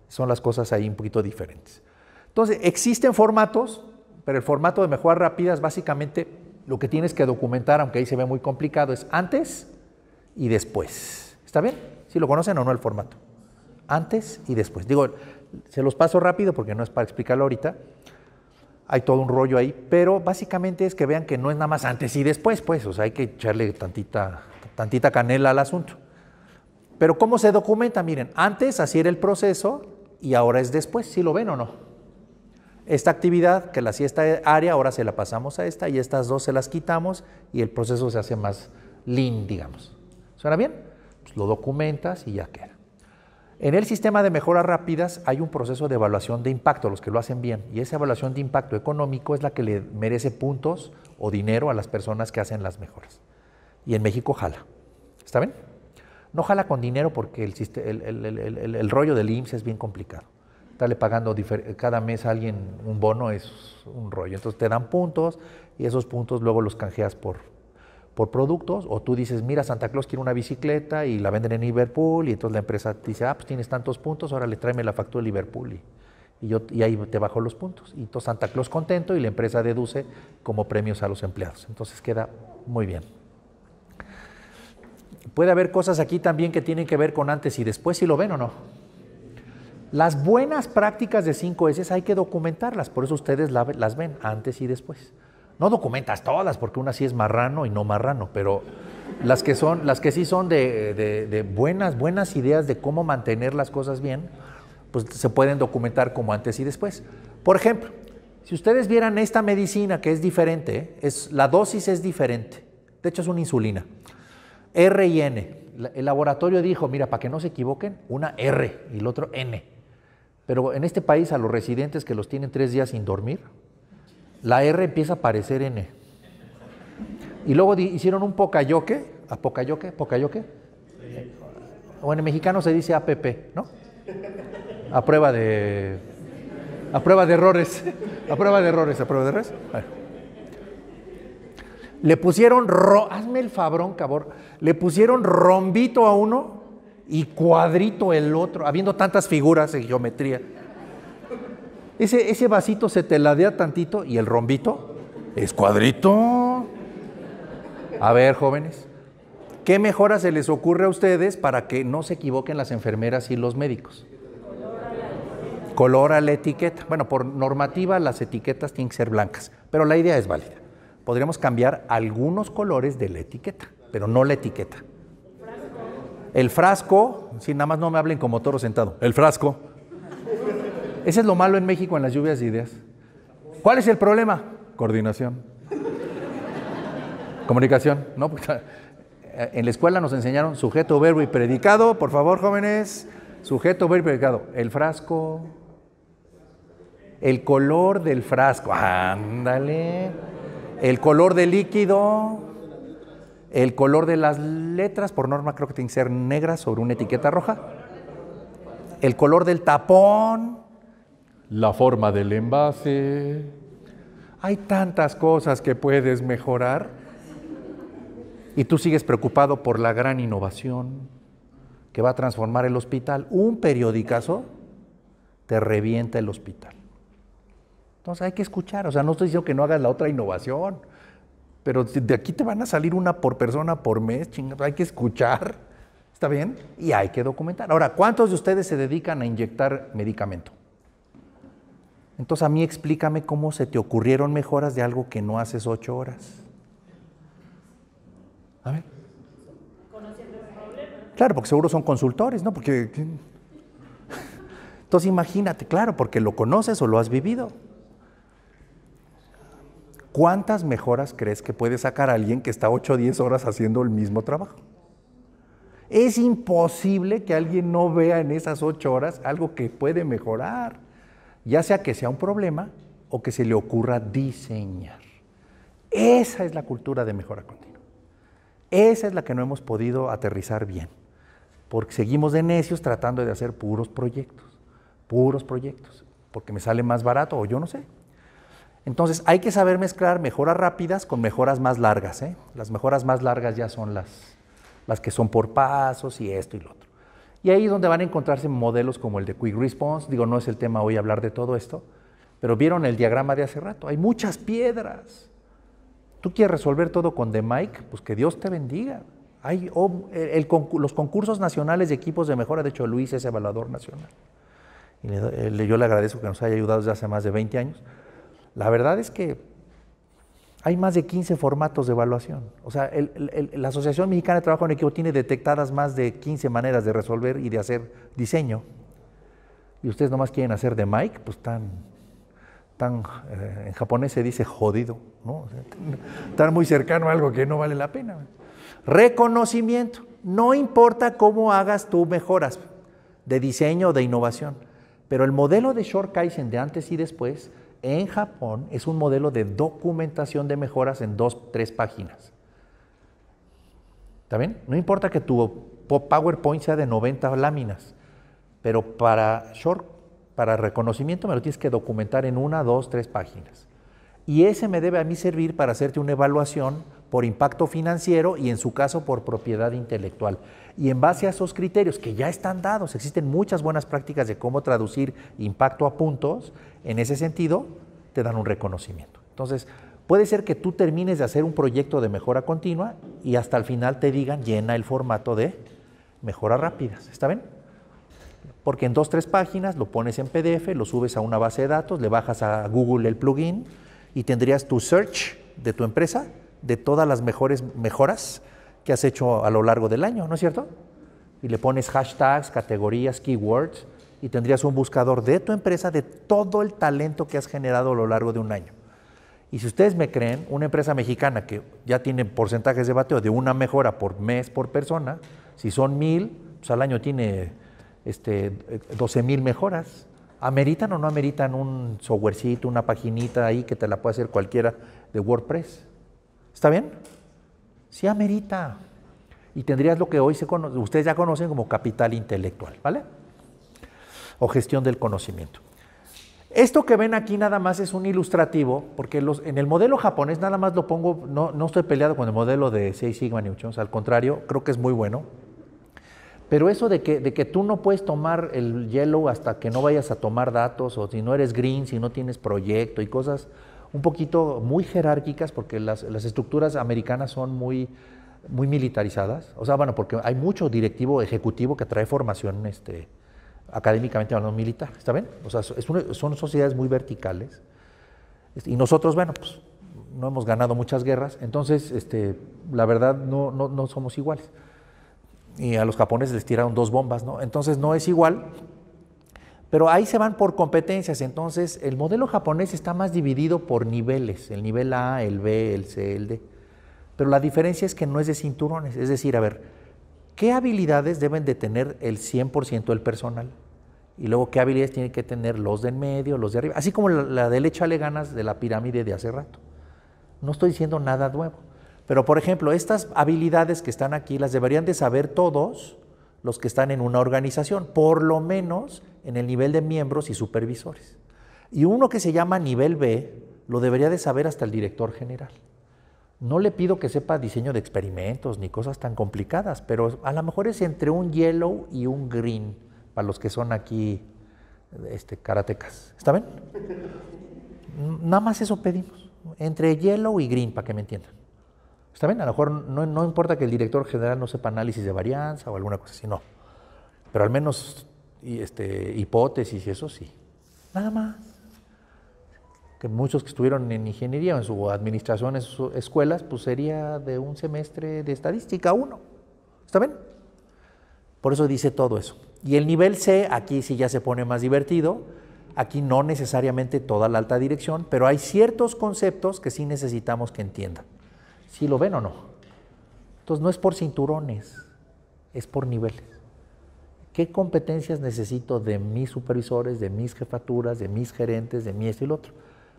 Speaker 1: Son las cosas ahí un poquito diferentes. Entonces, existen formatos, pero el formato de mejoras rápidas básicamente lo que tienes que documentar, aunque ahí se ve muy complicado, es antes y después. ¿Está bien? Si lo conocen o no el formato. Antes y después. Digo, se los paso rápido porque no es para explicarlo ahorita. Hay todo un rollo ahí, pero básicamente es que vean que no es nada más antes y después, pues, o sea, hay que echarle tantita tantita canela al asunto. Pero ¿cómo se documenta? Miren, antes así era el proceso y ahora es después, si lo ven o no. Esta actividad que la siesta esta área, ahora se la pasamos a esta y estas dos se las quitamos y el proceso se hace más lean, digamos. ¿Suena bien? Pues lo documentas y ya queda. En el sistema de mejoras rápidas hay un proceso de evaluación de impacto, los que lo hacen bien, y esa evaluación de impacto económico es la que le merece puntos o dinero a las personas que hacen las mejoras y en México jala. ¿Está bien? No jala con dinero porque el, rollo del IMSS es bien complicado. Estarle pagando cada mes a alguien un bono es un rollo. Entonces te dan puntos y esos puntos luego los canjeas por, productos. O tú dices, mira, Santa Claus quiere una bicicleta y la venden en Liverpool y entonces la empresa dice, ah, pues tienes tantos puntos, ahora le tráeme la factura de Liverpool. Y, yo, ahí te bajo los puntos. Y entonces Santa Claus contento y la empresa deduce como premios a los empleados. Entonces queda muy bien puede haber cosas aquí también que tienen que ver con antes y después, si lo ven o no. Las buenas prácticas de 5S hay que documentarlas, por eso ustedes las ven antes y después. No documentas todas, porque una sí es marrano y no marrano, pero las que, son, las que sí son de, de buenas, buenas ideas de cómo mantener las cosas bien, pues se pueden documentar como antes y después. Por ejemplo, si ustedes vieran esta medicina que es diferente, ¿eh? es, la dosis es diferente, de hecho es una insulina. R y N. El laboratorio dijo, mira, para que no se equivoquen, una R y el otro N. Pero en este país a los residentes que los tienen tres días sin dormir, la R empieza a parecer N. Y luego hicieron un pocayoque, ¿a pocayoque? ¿Pocayoque? O en mexicano se dice APP, ¿no? A prueba de... A prueba de errores. A prueba de errores, a prueba de errores. Le pusieron ro... Hazme el fabrón, cabrón le pusieron rombito a uno y cuadrito el otro, habiendo tantas figuras en geometría. Ese, ese vasito se te tantito y el rombito es cuadrito. A ver, jóvenes, ¿qué mejora se les ocurre a ustedes para que no se equivoquen las enfermeras y los médicos? Color a la etiqueta. Bueno, por normativa las etiquetas tienen que ser blancas, pero la idea es válida. Podríamos cambiar algunos colores de la etiqueta pero no la etiqueta. El frasco, si sí, nada más no me hablen como toro sentado, el frasco. Ese es lo malo en México en las lluvias de ideas. ¿Cuál es el problema? Coordinación. Comunicación, ¿no? Pues, en la escuela nos enseñaron sujeto, verbo y predicado. Por favor, jóvenes, sujeto, verbo y predicado. El frasco, el color del frasco, ándale. El color del líquido, el color de las letras, por norma, creo que tiene que ser negras sobre una etiqueta roja. El color del tapón. La forma del envase. Hay tantas cosas que puedes mejorar. Y tú sigues preocupado por la gran innovación que va a transformar el hospital. Un periódicazo te revienta el hospital. Entonces hay que escuchar. O sea, no estoy diciendo que no hagas la otra innovación. Pero de aquí te van a salir una por persona por mes, chingados. Hay que escuchar, ¿está bien? Y hay que documentar. Ahora, ¿cuántos de ustedes se dedican a inyectar medicamento? Entonces a mí explícame cómo se te ocurrieron mejoras de algo que no haces ocho horas. A ver. Claro, porque seguro son consultores, ¿no? Porque... Entonces imagínate, claro, porque lo conoces o lo has vivido. ¿cuántas mejoras crees que puede sacar alguien que está 8 o 10 horas haciendo el mismo trabajo? Es imposible que alguien no vea en esas 8 horas algo que puede mejorar, ya sea que sea un problema o que se le ocurra diseñar. Esa es la cultura de mejora continua. Esa es la que no hemos podido aterrizar bien, porque seguimos de necios tratando de hacer puros proyectos, puros proyectos, porque me sale más barato o yo no sé. Entonces hay que saber mezclar mejoras rápidas con mejoras más largas. ¿eh? Las mejoras más largas ya son las, que son por pasos y esto y lo otro. Y ahí es donde van a encontrarse modelos como el de Quick Response. Digo, no es el tema hoy hablar de todo esto, pero vieron el diagrama de hace rato. Hay muchas piedras. Tú quieres resolver todo con The Mike, pues que Dios te bendiga. los concursos nacionales de equipos de mejora, de hecho Luis es evaluador nacional. Y eh, yo le agradezco que nos haya ayudado desde hace más de 20 años. La verdad es que hay más de 15 formatos de evaluación. O sea, la Asociación Mexicana de Trabajo en Equipo tiene detectadas más de 15 maneras de resolver y de hacer diseño. Y ustedes nomás quieren hacer de Mike, pues tan, tan eh, en japonés se dice jodido, ¿no? O sea, tan muy cercano a algo que no vale la pena. Reconocimiento. No importa cómo hagas tú mejoras de diseño o de innovación, pero el modelo de Short Kaizen de antes y después en Japón es un modelo de documentación de mejoras en dos, tres páginas. ¿Está bien? No importa que tu PowerPoint sea de 90 láminas, pero para short, para reconocimiento me lo tienes que documentar en una, dos, tres páginas. Y ese me debe a mí servir para hacerte una evaluación por impacto financiero y en su caso por propiedad intelectual. Y en base a esos criterios que ya están dados, existen muchas buenas prácticas de cómo traducir impacto a puntos, en ese sentido te dan un reconocimiento. Entonces, puede ser que tú termines de hacer un proyecto de mejora continua y hasta el final te digan llena el formato de mejoras rápidas. ¿Está bien? Porque en dos, tres páginas lo pones en PDF, lo subes a una base de datos, le bajas a Google el plugin y tendrías tu search de tu empresa de todas las mejores mejoras que has hecho a lo largo del año, ¿no es cierto? Y le pones hashtags, categorías, keywords, y tendrías un buscador de tu empresa de todo el talento que has generado a lo largo de un año. Y si ustedes me creen, una empresa mexicana que ya tiene porcentajes de bateo de una mejora por mes, por persona, si son mil, pues al año tiene este, 12 mil mejoras. ¿Ameritan o no ameritan un softwarecito, una paginita ahí que te la puede hacer cualquiera de WordPress? ¿Está bien? Sí amerita. Y tendrías lo que hoy se ustedes ya conocen como capital intelectual, ¿vale? O gestión del conocimiento. Esto que ven aquí nada más es un ilustrativo, porque los, en el modelo japonés nada más lo pongo, no, estoy peleado con el modelo de 6 Sigma al contrario, creo que es muy bueno. Pero eso de que, de que tú no puedes tomar el yellow hasta que no vayas a tomar datos, o si no eres green, si no tienes proyecto y cosas, un poquito muy jerárquicas, porque las, las estructuras americanas son muy, muy militarizadas. O sea, bueno, porque hay mucho directivo ejecutivo que trae formación este, académicamente hablando militar, ¿está bien? O sea, son sociedades muy verticales. Este, y nosotros, bueno, pues no hemos ganado muchas guerras, entonces, este, la verdad, no, no, no somos iguales. Y a los japoneses les tiraron dos bombas, ¿no? Entonces no es igual, pero ahí se van por competencias, entonces el modelo japonés está más dividido por niveles, el nivel A, el B, el C, el D. Pero la diferencia es que no es de cinturones, es decir, a ver, ¿qué habilidades deben de tener el 100% del personal? Y luego, ¿qué habilidades tienen que tener los de en medio, los de arriba? Así como la, la le ganas de la pirámide de hace rato. No estoy diciendo nada nuevo. Pero, por ejemplo, estas habilidades que están aquí las deberían de saber todos los que están en una organización, por lo menos en el nivel de miembros y supervisores. Y uno que se llama nivel B lo debería de saber hasta el director general. No le pido que sepa diseño de experimentos ni cosas tan complicadas, pero a lo mejor es entre un yellow y un green, para los que son aquí este, karatecas. ¿Está bien? Nada más eso pedimos, entre yellow y green, para que me entiendan. ¿Está bien? A lo mejor no, no importa que el director general no sepa análisis de varianza o alguna cosa así, no. Pero al menos y este, hipótesis eso sí. Nada más. Que muchos que estuvieron en ingeniería o en su administración, en sus escuelas, pues sería de un semestre de estadística uno. ¿Está bien? Por eso dice todo eso. Y el nivel C, aquí sí ya se pone más divertido. Aquí no necesariamente toda la alta dirección, pero hay ciertos conceptos que sí necesitamos que entiendan. Si lo ven o no. Entonces no es por cinturones, es por niveles. ¿Qué competencias necesito de mis supervisores, de mis jefaturas, de mis gerentes, de mí esto y lo otro?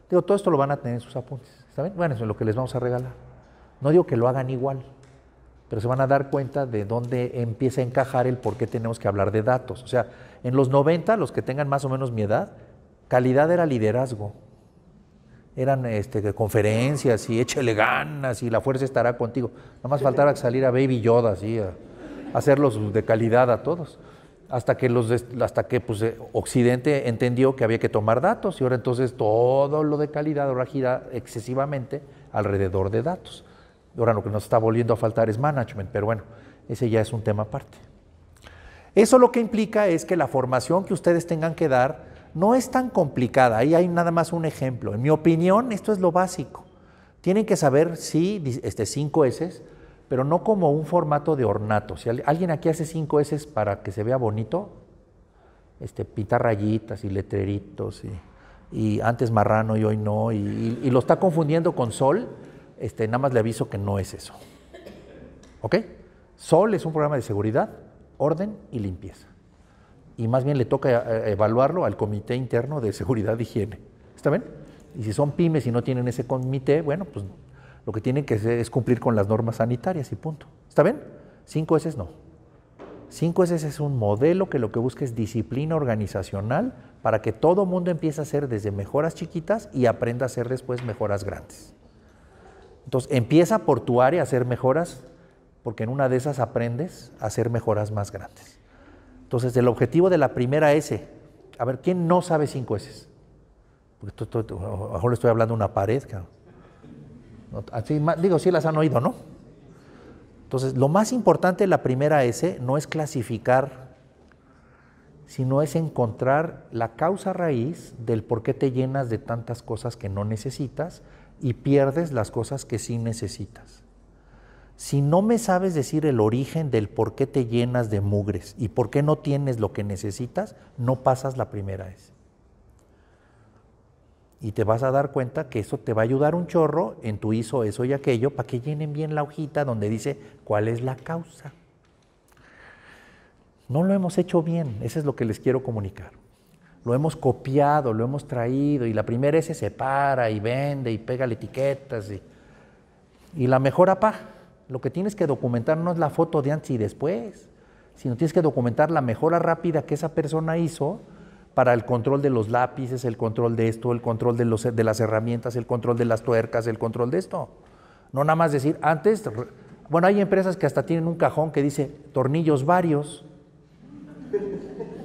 Speaker 1: Digo, todo esto lo van a tener en sus apuntes. ¿Está bien? Bueno, eso es lo que les vamos a regalar. No digo que lo hagan igual, pero se van a dar cuenta de dónde empieza a encajar el por qué tenemos que hablar de datos. O sea, en los 90, los que tengan más o menos mi edad, calidad era liderazgo. Eran este, conferencias y échele ganas y la fuerza estará contigo. Nada más faltara salir a Baby Yoda, así, a hacerlos de calidad a todos hasta que, los, hasta que pues, eh, Occidente entendió que había que tomar datos y ahora entonces todo lo de calidad ahora gira excesivamente alrededor de datos. Ahora lo que nos está volviendo a faltar es management, pero bueno, ese ya es un tema aparte. Eso lo que implica es que la formación que ustedes tengan que dar no es tan complicada. Ahí hay nada más un ejemplo. En mi opinión, esto es lo básico. Tienen que saber, sí, este, cinco S, pero no como un formato de ornato. Si alguien aquí hace cinco S para que se vea bonito, este, pita rayitas y letreritos y, antes marrano y hoy no, y, lo está confundiendo con sol, este, nada más le aviso que no es eso. ¿Ok? Sol es un programa de seguridad, orden y limpieza. Y más bien le toca eh, evaluarlo al Comité Interno de Seguridad e Higiene. ¿Está bien? Y si son pymes y no tienen ese comité, bueno, pues lo que tienen que hacer es cumplir con las normas sanitarias y punto. ¿Está bien? Cinco S no. Cinco S es un modelo que lo que busca es disciplina organizacional para que todo mundo empiece a hacer desde mejoras chiquitas y aprenda a hacer después mejoras grandes. Entonces, empieza por tu área a hacer mejoras, porque en una de esas aprendes a hacer mejoras más grandes. Entonces, el objetivo de la primera S, a ver, ¿quién no sabe cinco S? Porque a le estoy hablando una pared, claro digo, sí las han oído, ¿no? Entonces, lo más importante de la primera S no es clasificar, sino es encontrar la causa raíz del por qué te llenas de tantas cosas que no necesitas y pierdes las cosas que sí necesitas. Si no me sabes decir el origen del por qué te llenas de mugres y por qué no tienes lo que necesitas, no pasas la primera S y te vas a dar cuenta que eso te va a ayudar un chorro en tu hizo eso y aquello, para que llenen bien la hojita donde dice cuál es la causa. No lo hemos hecho bien, eso es lo que les quiero comunicar. Lo hemos copiado, lo hemos traído, y la primera se para y vende y pega la etiqueta. y la mejora, pa, lo que tienes que documentar no es la foto de antes y después, sino tienes que documentar la mejora rápida que esa persona hizo para el control de los lápices, el control de esto, el control de, los, de las herramientas, el control de las tuercas, el control de esto. No nada más decir, antes, bueno, hay empresas que hasta tienen un cajón que dice tornillos varios.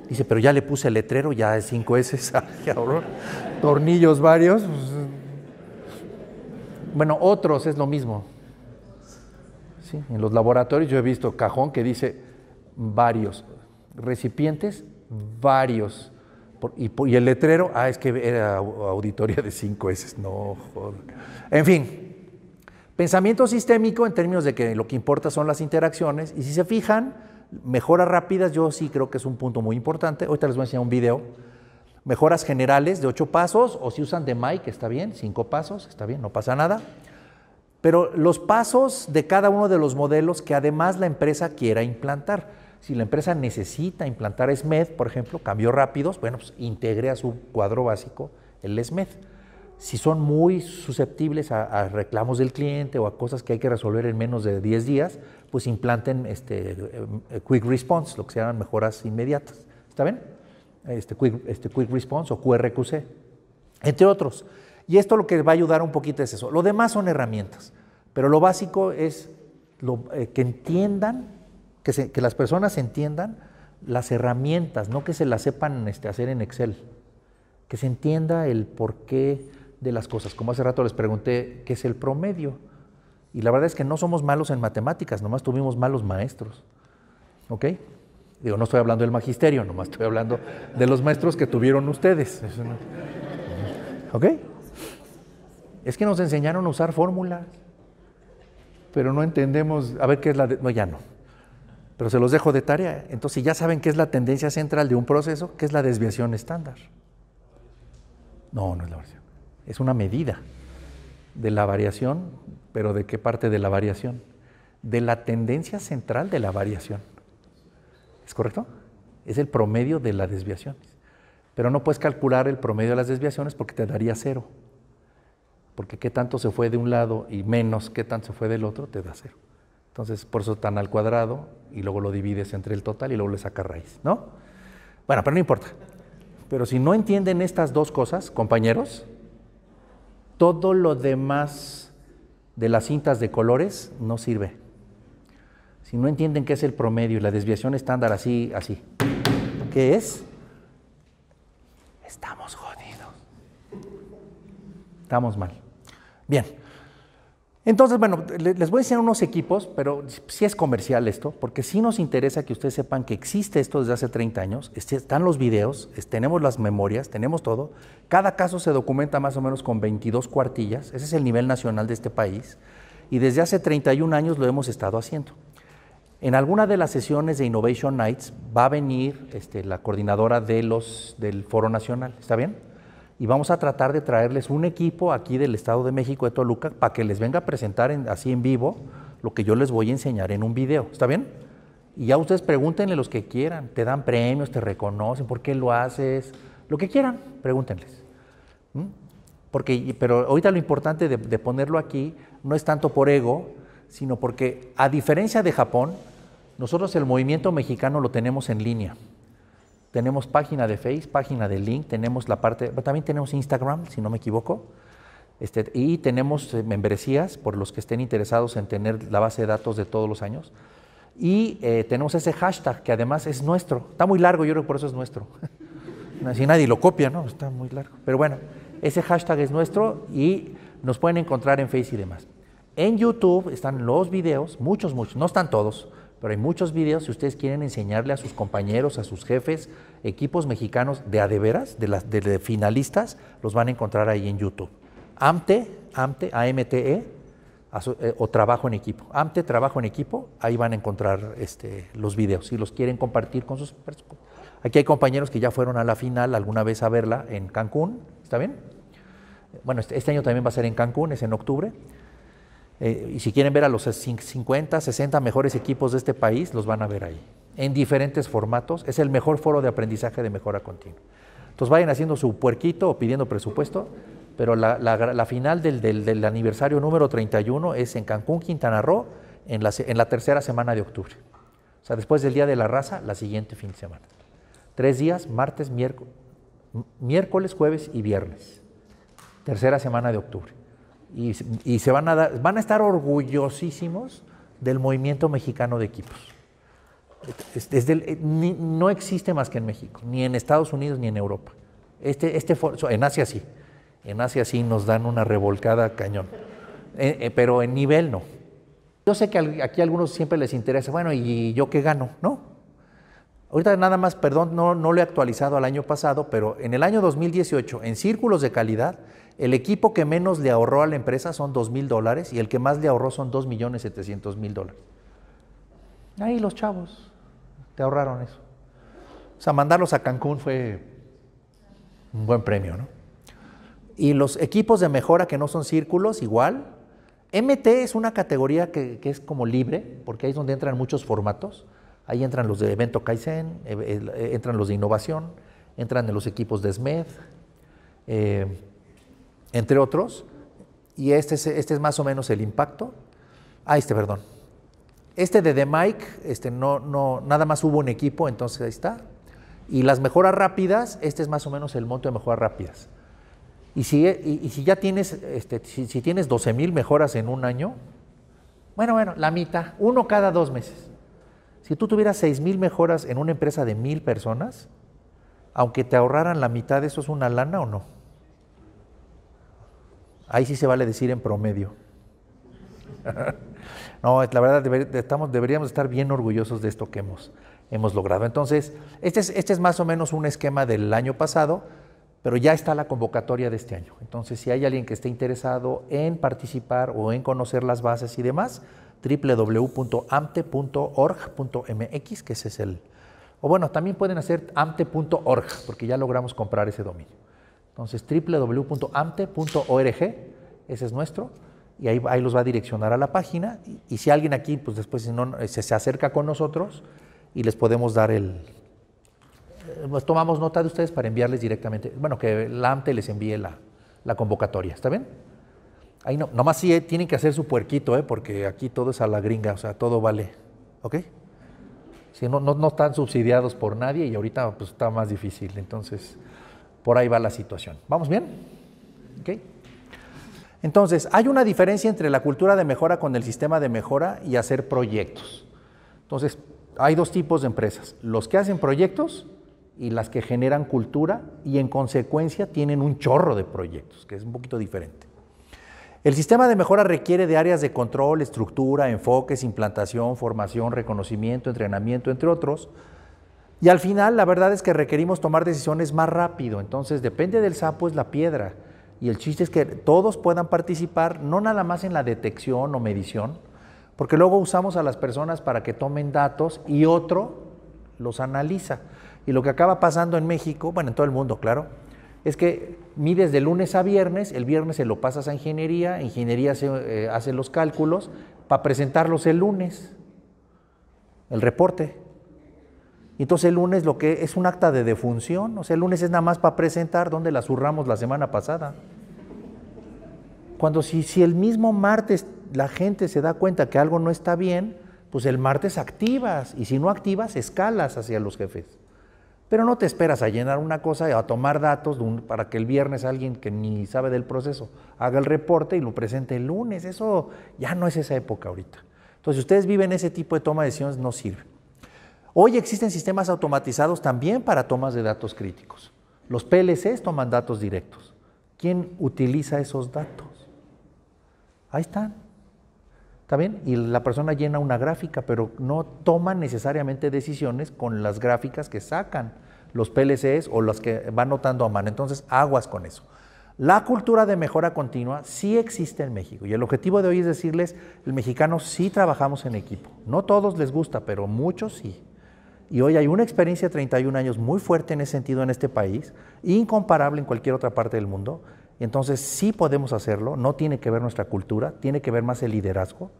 Speaker 1: Dice, pero ya le puse letrero, ya es 5S, tornillos varios. Pues, eh. Bueno, otros es lo mismo. Sí, en los laboratorios yo he visto cajón que dice varios, recipientes varios. Y, el letrero, ah, es que era auditoría de 5 S, no, En fin, pensamiento sistémico en términos de que lo que importa son las interacciones, y si se fijan, mejoras rápidas, yo sí creo que es un punto muy importante, ahorita les voy a enseñar un video, mejoras generales de ocho pasos, o si usan de Mike, está bien, cinco pasos, está bien, no pasa nada, pero los pasos de cada uno de los modelos que además la empresa quiera implantar. Si la empresa necesita implantar SMED, por ejemplo, cambios rápidos, bueno, pues integre a su cuadro básico el SMED. Si son muy susceptibles a, reclamos del cliente o a cosas que hay que resolver en menos de 10 días, pues implanten este, eh, Quick Response, lo que se llaman mejoras inmediatas. ¿Está bien? Este quick, este, Response o QRQC, entre otros. Y esto lo que va a ayudar un poquito es eso. Lo demás son herramientas, pero lo básico es eh, que entiendan que, las personas entiendan las herramientas, no que se las sepan este, hacer en Excel, que se entienda el porqué de las cosas. Como hace rato les pregunté qué es el promedio. Y la verdad es que no somos malos en matemáticas, nomás tuvimos malos maestros. ¿Ok? Digo, no estoy hablando del magisterio, nomás estoy hablando de los maestros que tuvieron ustedes. ¿Ok? Es que nos enseñaron a usar fórmulas, pero no entendemos, a ver qué es la... no, ya no. Pero se los dejo de tarea. Entonces ya saben qué es la tendencia central de un proceso, que es la desviación estándar. No, no es la variación. Es una medida de la variación, pero ¿de qué parte de la variación? De la tendencia central de la variación. ¿Es correcto? Es el promedio de las desviaciones. Pero no puedes calcular el promedio de las desviaciones porque te daría cero. Porque qué tanto se fue de un lado y menos qué tanto se fue del otro te da cero. Entonces, por eso tan al cuadrado y luego lo divides entre el total y luego le sacas raíz, ¿no? Bueno, pero no importa. Pero si no entienden estas dos cosas, compañeros, todo lo demás de las cintas de colores no sirve. Si no entienden qué es el promedio y la desviación estándar así, así, ¿qué es? Estamos jodidos. Estamos mal. Bien. Entonces, bueno, les voy a enseñar unos equipos, pero sí es comercial esto, porque sí nos interesa que ustedes sepan que existe esto desde hace 30 años, este, están los videos, tenemos las memorias, tenemos todo. Cada caso se documenta más o menos con 22 cuartillas, ese es el nivel nacional de este país, y desde hace 31 años lo hemos estado haciendo. En alguna de las sesiones de Innovation Nights va a venir este, la coordinadora de los, del Foro Nacional, ¿está bien? y vamos a tratar de traerles un equipo aquí del Estado de México de Toluca para que les venga a presentar así en vivo lo que yo les voy a enseñar en un video. ¿Está bien? Y ya ustedes pregúntenle los que quieran. Te dan premios, te reconocen, por qué lo haces, lo que quieran, pregúntenles. ¿Mm? Porque, pero ahorita lo importante de ponerlo aquí no es tanto por ego, sino porque a diferencia de Japón, nosotros el movimiento mexicano lo tenemos en línea. Tenemos página de Face, página de Link, tenemos la parte, también tenemos Instagram, si no me equivoco. Este, y tenemos eh, membresías por los que estén interesados en tener la base de datos de todos los años. Y eh, tenemos ese hashtag que además es nuestro. Está muy largo, yo creo que por eso es nuestro. si nadie lo copia, ¿no? Está muy largo. Pero bueno, ese hashtag es nuestro y nos pueden encontrar en Facebook y demás. En YouTube están los videos, muchos, muchos, no están todos, pero hay muchos videos si ustedes quieren enseñarle a sus compañeros, a sus jefes, equipos mexicanos de adeveras, de, las, de, finalistas, los van a encontrar ahí en YouTube. AMTE, AMTE, AMTE, eh, o trabajo en equipo. AMTE, trabajo en equipo, ahí van a encontrar este, los videos. Si los quieren compartir con sus Aquí hay compañeros que ya fueron a la final alguna vez a verla en Cancún, ¿está bien? Bueno, este, este año también va a ser en Cancún, es en octubre. Eh, y si quieren ver a los 50, 60 mejores equipos de este país, los van a ver ahí, en diferentes formatos. Es el mejor foro de aprendizaje de mejora continua. Entonces vayan haciendo su puerquito o pidiendo presupuesto, pero la, final del, aniversario número 31 es en Cancún, Quintana Roo, en la, en la tercera semana de octubre. O sea, después del Día de la Raza, la siguiente fin de semana. Tres días, martes, miércoles, miércoles jueves y viernes. Tercera semana de octubre y, se van a, dar, van a estar orgullosísimos del movimiento mexicano de equipos. Eh, no existe más que en México, ni en Estados Unidos ni en Europa. Este, este, en Asia sí, en Asia sí nos dan una revolcada cañón, eh, eh, pero en nivel no. Yo sé que aquí a algunos siempre les interesa, bueno, ¿y yo qué gano? No. Ahorita nada más, perdón, no, no lo he actualizado al año pasado, pero en el año 2018, en círculos de calidad, el equipo que menos le ahorró a la empresa son 2 mil dólares y el que más le ahorró son 2 millones 700 mil dólares. Ahí los chavos te ahorraron eso. O sea, mandarlos a Cancún fue un buen premio, ¿no? Y los equipos de mejora que no son círculos, igual. MT es una categoría que, es como libre, porque ahí es donde entran muchos formatos. Ahí entran los de evento Kaizen, eh, eh, entran los de innovación, entran los equipos de SMED. Eh, entre otros, y este, este es, más o menos el impacto. Ah, este, perdón. Este de The Mike, este no, nada más hubo un equipo, entonces ahí está. Y las mejoras rápidas, este es más o menos el monto de mejoras rápidas. Y si, ya tienes, este, si, tienes 12 mil mejoras en un año, bueno, bueno, la mitad, uno cada dos meses. Si tú tuvieras 6 mil mejoras en una empresa de mil personas, aunque te ahorraran la mitad, ¿eso es una lana o no? Ahí sí se vale decir en promedio. no, la verdad estamos, deberíamos estar bien orgullosos de esto que hemos, hemos logrado. Entonces, este es, este es más o menos un esquema del año pasado, pero ya está la convocatoria de este año. Entonces, si hay alguien que esté interesado en participar o en conocer las bases y demás, www.amte.org.mx, que ese es el... O bueno, también pueden hacer amte.org, porque ya logramos comprar ese dominio. Entonces, www.amte.org, ese es nuestro, y ahí, ahí, los va a direccionar a la página. Y, si alguien aquí, pues después si se, acerca con nosotros y les podemos dar el... Eh, pues tomamos nota de ustedes para enviarles directamente, bueno, que la AMTE les envíe la, convocatoria, ¿está bien? Ahí no, nomás sí eh, tienen que hacer su puerquito, eh, porque aquí todo es a la gringa, o sea, todo vale, ¿ok? Si no, no, no están subsidiados por nadie y ahorita pues está más difícil, entonces... Por ahí va la situación. ¿Vamos bien? Entonces, hay una diferencia entre la cultura de mejora con el sistema de mejora y hacer proyectos. Entonces, hay dos tipos de empresas, los que hacen proyectos y las que generan cultura y en consecuencia tienen un chorro de proyectos, que es un poquito diferente. El sistema de mejora requiere de áreas de control, estructura, enfoques, implantación, formación, reconocimiento, entrenamiento, entre otros, y al final, la verdad es que requerimos tomar decisiones más rápido. Entonces, depende del sapo, es la piedra. Y el chiste es que todos puedan participar, no nada más en la detección o medición, porque luego usamos a las personas para que tomen datos y otro los analiza. Y lo que acaba pasando en México, bueno, en todo el mundo, claro, es que mides de lunes a viernes, el viernes se lo pasas a ingeniería, ingeniería hace, eh, hace los cálculos para presentarlos el lunes, el reporte. Entonces el lunes lo que es un acta de defunción, o sea, el lunes es nada más para presentar donde la zurramos la semana pasada. Cuando si, el mismo martes la gente se da cuenta que algo no está bien, pues el martes activas y si no activas escalas hacia los jefes. Pero no te esperas a llenar una cosa y a tomar datos para que el viernes alguien que ni sabe del proceso haga el reporte y lo presente el lunes. Eso ya no es esa época ahorita. Entonces, si ustedes viven ese tipo de toma de decisiones, no sirve. Hoy existen sistemas automatizados también para tomas de datos críticos. Los PLCs toman datos directos. ¿Quién utiliza esos datos? Ahí están. ¿Está bien? Y la persona llena una gráfica, pero no toma necesariamente decisiones con las gráficas que sacan los PLCs o las que va notando a mano. Entonces, aguas con eso. La cultura de mejora continua sí existe en México y el objetivo de hoy es decirles, el mexicano sí trabajamos en equipo. No todos les gusta, pero muchos sí. Y hoy hay una experiencia de 31 años muy fuerte en ese sentido en este país, incomparable en cualquier otra parte del mundo. Entonces sí podemos hacerlo, no tiene que ver nuestra cultura, tiene que ver más el liderazgo.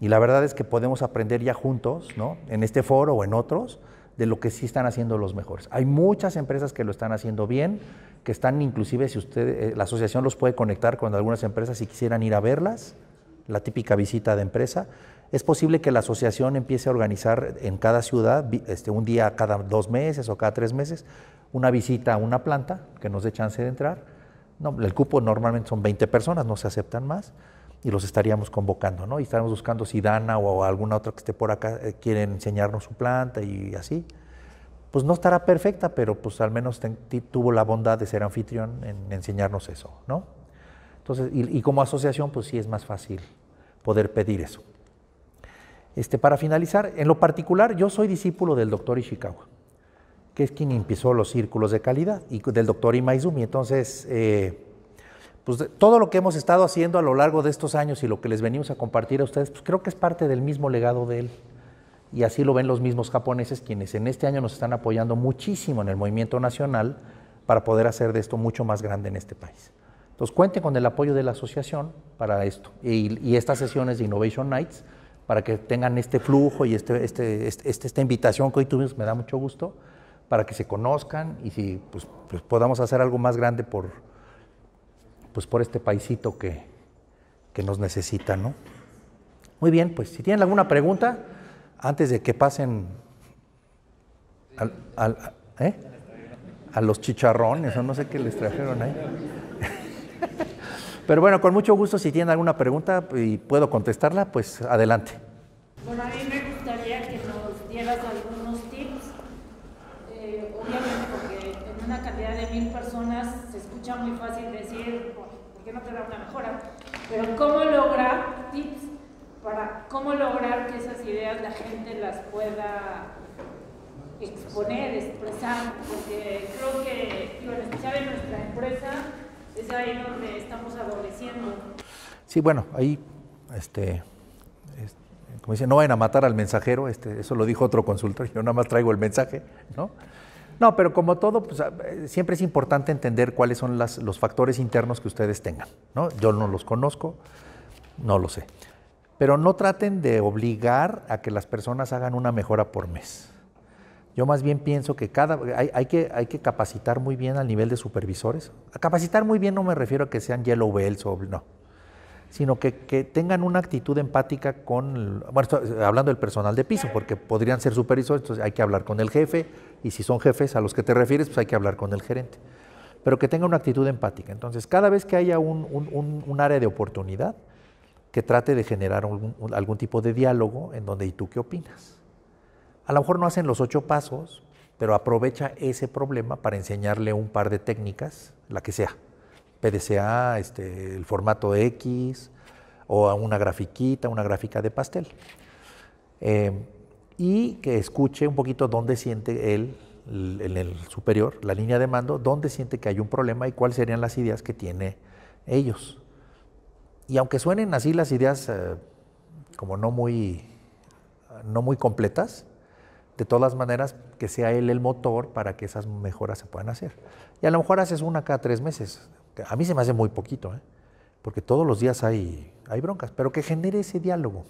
Speaker 1: Y la verdad es que podemos aprender ya juntos, ¿no? en este foro o en otros, de lo que sí están haciendo los mejores. Hay muchas empresas que lo están haciendo bien, que están inclusive, si usted, eh, la asociación los puede conectar con algunas empresas si quisieran ir a verlas, la típica visita de empresa, es posible que la asociación empiece a organizar en cada ciudad, este, un día cada dos meses o cada tres meses, una visita a una planta que nos dé chance de entrar. No, el cupo normalmente son 20 personas, no se aceptan más y los estaríamos convocando, ¿no? Y estaríamos buscando si Dana o alguna otra que esté por acá eh, quieren enseñarnos su planta y así. Pues no estará perfecta, pero pues al menos tuvo la bondad de ser anfitrión en enseñarnos eso, ¿no? Entonces, y como asociación, pues sí es más fácil poder pedir eso. Este, para finalizar, en lo particular, yo soy discípulo del doctor Ishikawa, que es quien empezó los círculos de calidad, y del doctor Imaizumi. Entonces, eh, pues, todo lo que hemos estado haciendo a lo largo de estos años y lo que les venimos a compartir a ustedes, pues, creo que es parte del mismo legado de él. Y así lo ven los mismos japoneses, quienes en este año nos están apoyando muchísimo en el movimiento nacional para poder hacer de esto mucho más grande en este país. Entonces, cuente con el apoyo de la asociación para esto y estas sesiones de Innovation Nights para que tengan este flujo y este, este, este, este, esta invitación que hoy tuvimos, me da mucho gusto, para que se conozcan y si pues, pues, podamos hacer algo más grande por, pues por este paisito que, que nos necesita. ¿no? Muy bien, pues si tienen alguna pregunta, antes de que pasen al, ¿eh? a los chicharrones no sé qué les trajeron ahí. Pero bueno, con mucho gusto, si tienen alguna pregunta y puedo contestarla, pues adelante. Bueno, a mí me gustaría que nos dieras algunos tips, eh, obviamente porque en una cantidad de mil personas se escucha muy fácil decir, ¿por qué no te da una mejora? Pero ¿cómo lograr tips para cómo lograr que esas ideas la gente las pueda exponer, expresar? Porque creo que, digo, en especial en nuestra empresa, es ahí donde estamos adoleciendo. Sí, bueno, ahí, este, como dice, no vayan a matar al mensajero, este, eso lo dijo otro consultor, yo nada más traigo el mensaje, ¿no? No, pero como todo, pues, ah, eh, siempre es importante entender cuáles son los factores internos que ustedes tengan, ¿no? Yo no los conozco, no lo sé. Pero no traten de obligar a que las personas hagan una mejora por mes. Yo más bien pienso que cada hay, que, hay que capacitar muy bien al nivel de supervisores. A capacitar muy bien no me refiero a que sean yellow bells o no, sino que, tengan una actitud empática con, bueno, eh, hablando del personal de piso, porque podrían ser supervisores, entonces hay que hablar con el jefe, y si son jefes a los que te refieres, pues hay que hablar con el gerente, pero que tengan una actitud empática. Entonces, cada vez que haya un área de oportunidad, que trate de generar algún tipo de diálogo en donde, ¿y tú qué opinas? A lo mejor no hacen los ocho pasos, pero aprovecha ese problema para enseñarle un par de técnicas, la que sea. PDCA, este, el formato X, o una grafiquita, una gráfica de pastel. Em, y que escuche un poquito dónde siente él, en el, superior, la línea de mando, dónde siente que hay un problema y cuáles serían las ideas que tiene ellos. Y aunque suenen así las ideas eh, como no muy, no muy completas, de todas maneras, que sea él el motor para que esas mejoras se puedan hacer. Y a lo mejor haces una cada tres meses. A mí se me hace muy poquito, ¿eh? porque todos los días hay, hay broncas, pero que genere ese diálogo.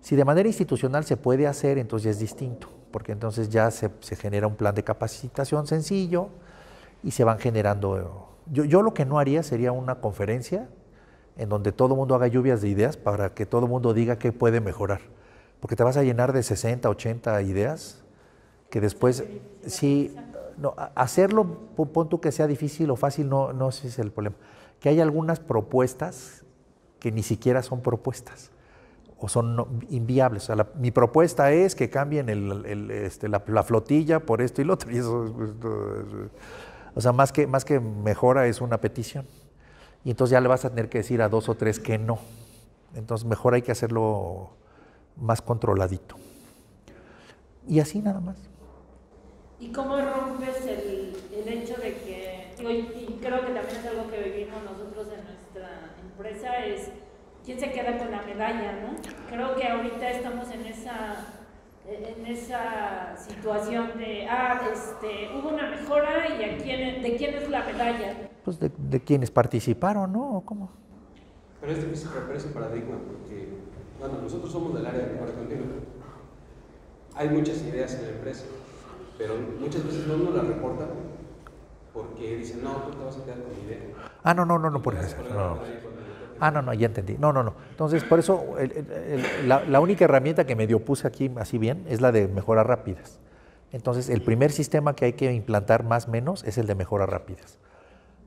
Speaker 1: Si de manera institucional se puede hacer, entonces es distinto, porque entonces ya se, genera un plan de capacitación sencillo y se van generando... Yo, yo lo que no haría sería una conferencia en donde todo el mundo haga lluvias de ideas para que todo el mundo diga qué puede mejorar porque te vas a llenar de 60, 80 ideas que después, sí, no, hacerlo, pon tú que sea difícil o fácil, no, no si es el problema. Que hay algunas propuestas que ni siquiera son propuestas o son inviables. O sea, mi propuesta es que cambien este, la, flotilla por esto y lo otro. Pues, o sea, más que, más que mejora es una petición. Y entonces ya le vas a tener que decir a dos o tres que no. Entonces mejor hay que hacerlo más controladito. Y así nada más. ¿Y cómo rompes el, hecho de que, y creo que también es algo que vivimos nosotros en nuestra empresa, es quién se queda con la medalla, ¿no? Creo que ahorita estamos en esa en esa situación de, ah, este, hubo una mejora y a quién, de quién es la medalla. Pues de, quienes participaron, ¿no? ¿Cómo? Pero es difícil romper ese paradigma porque bueno, nosotros somos del área de mejora continua. Hay muchas ideas en la empresa, pero muchas veces no nos las reportan porque dicen, no, tú te vas a quedar con mi idea. Ah, no, no, no, no puede ser. Ah, no, no, ya entendí. No, no, no. Entonces, por eso, la, única herramienta que medio puse aquí, así bien, es la de mejoras rápidas. Entonces, el primer sistema que hay que implantar más o menos es el de mejoras rápidas,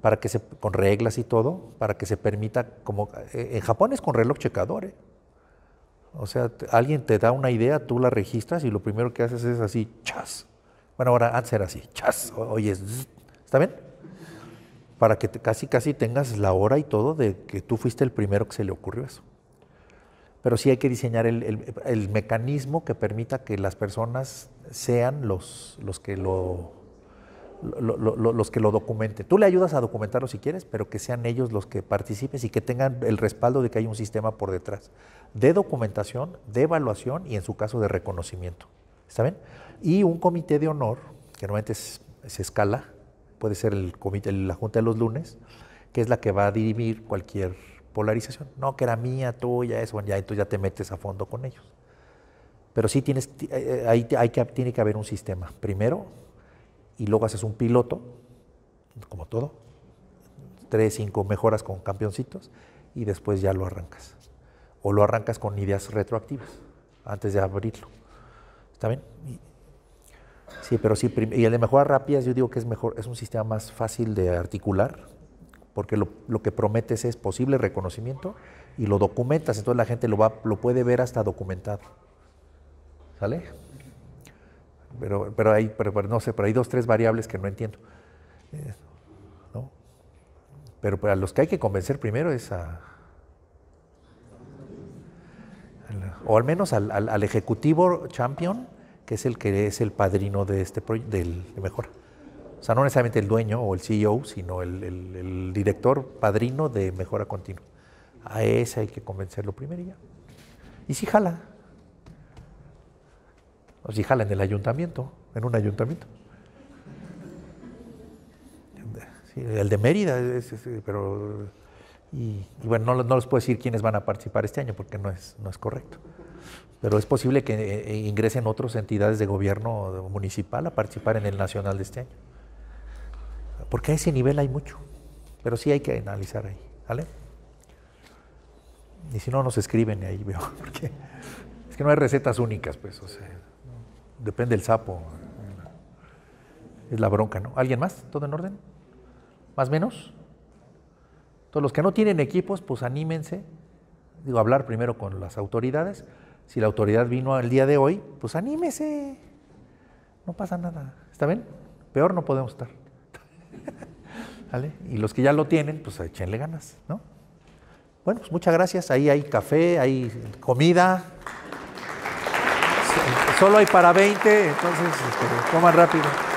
Speaker 1: para que se, con reglas y todo, para que se permita, como eh, en Japón es con reloj checador, ¿eh? O sea, alguien te da una idea, tú la registras y lo primero que haces es así, chas. Bueno, ahora antes era así, chas, oye, ¿está bien? Para que casi, casi tengas la hora y todo de que tú fuiste el primero que se le ocurrió eso. Pero sí hay que diseñar el, el mecanismo que permita que las personas sean los, los que lo los que lo documenten. Tú le ayudas a documentarlo si quieres, pero que sean ellos los que participen y que tengan el respaldo de que hay un sistema por detrás de documentación, de evaluación y en su caso de reconocimiento. ¿Está bien? Y un comité de honor, que normalmente se escala, puede ser el comité, la junta de los lunes, que es la que va a dirimir cualquier polarización. No, que era mía, tuya, eso, ya, entonces ya te metes a fondo con ellos. Pero sí tienes, eh, eh, ahí hay que, tiene que haber un sistema. Primero, y luego haces un piloto, como todo, tres, cinco mejoras con campeoncitos y después ya lo arrancas. O lo arrancas con ideas retroactivas antes de abrirlo. ¿Está bien? sí, pero sí, y el de mejoras rápidas yo digo que es mejor, es un sistema más fácil de articular porque lo, lo que prometes es posible reconocimiento y lo documentas, entonces la gente lo, va, lo puede ver hasta documentado. ¿Sale? pero, pero, hay, pero, no sé, pero hay dos, tres variables que no entiendo. Pero a los que hay que convencer primero es a, o al menos al, ejecutivo champion, que es el que es el padrino de este proyecto, de mejora. O sea, no necesariamente el dueño o el CEO, sino el, director padrino de mejora continua. A ese hay que convencerlo primero ya. Y si jala o si jala en el ayuntamiento, en un ayuntamiento. el de Mérida, pero. Y, bueno, no, no, les puedo decir quiénes van a participar este año porque no es, no es correcto. Pero es posible que eh, eh, ingresen otras entidades de gobierno municipal a participar en el nacional de este año. Porque a ese nivel hay mucho. Pero sí hay que analizar ahí. ¿Vale? Y si no, nos escriben ahí, veo. Porque es que no hay recetas únicas, pues. O sea, Depende del sapo. Es la bronca, ¿no? ¿Alguien más? ¿Todo en orden? ¿Más menos? Todos los que no tienen equipos, pues anímense. Digo, hablar primero con las autoridades. Si la autoridad vino el día de hoy, pues anímese. No pasa nada. ¿Está bien? Peor no podemos estar. ¿Vale? Y los que ya lo tienen, pues échenle ganas, ¿no? Bueno, pues muchas gracias. Ahí hay café, hay comida. Solo hay para 20, entonces este, rápido.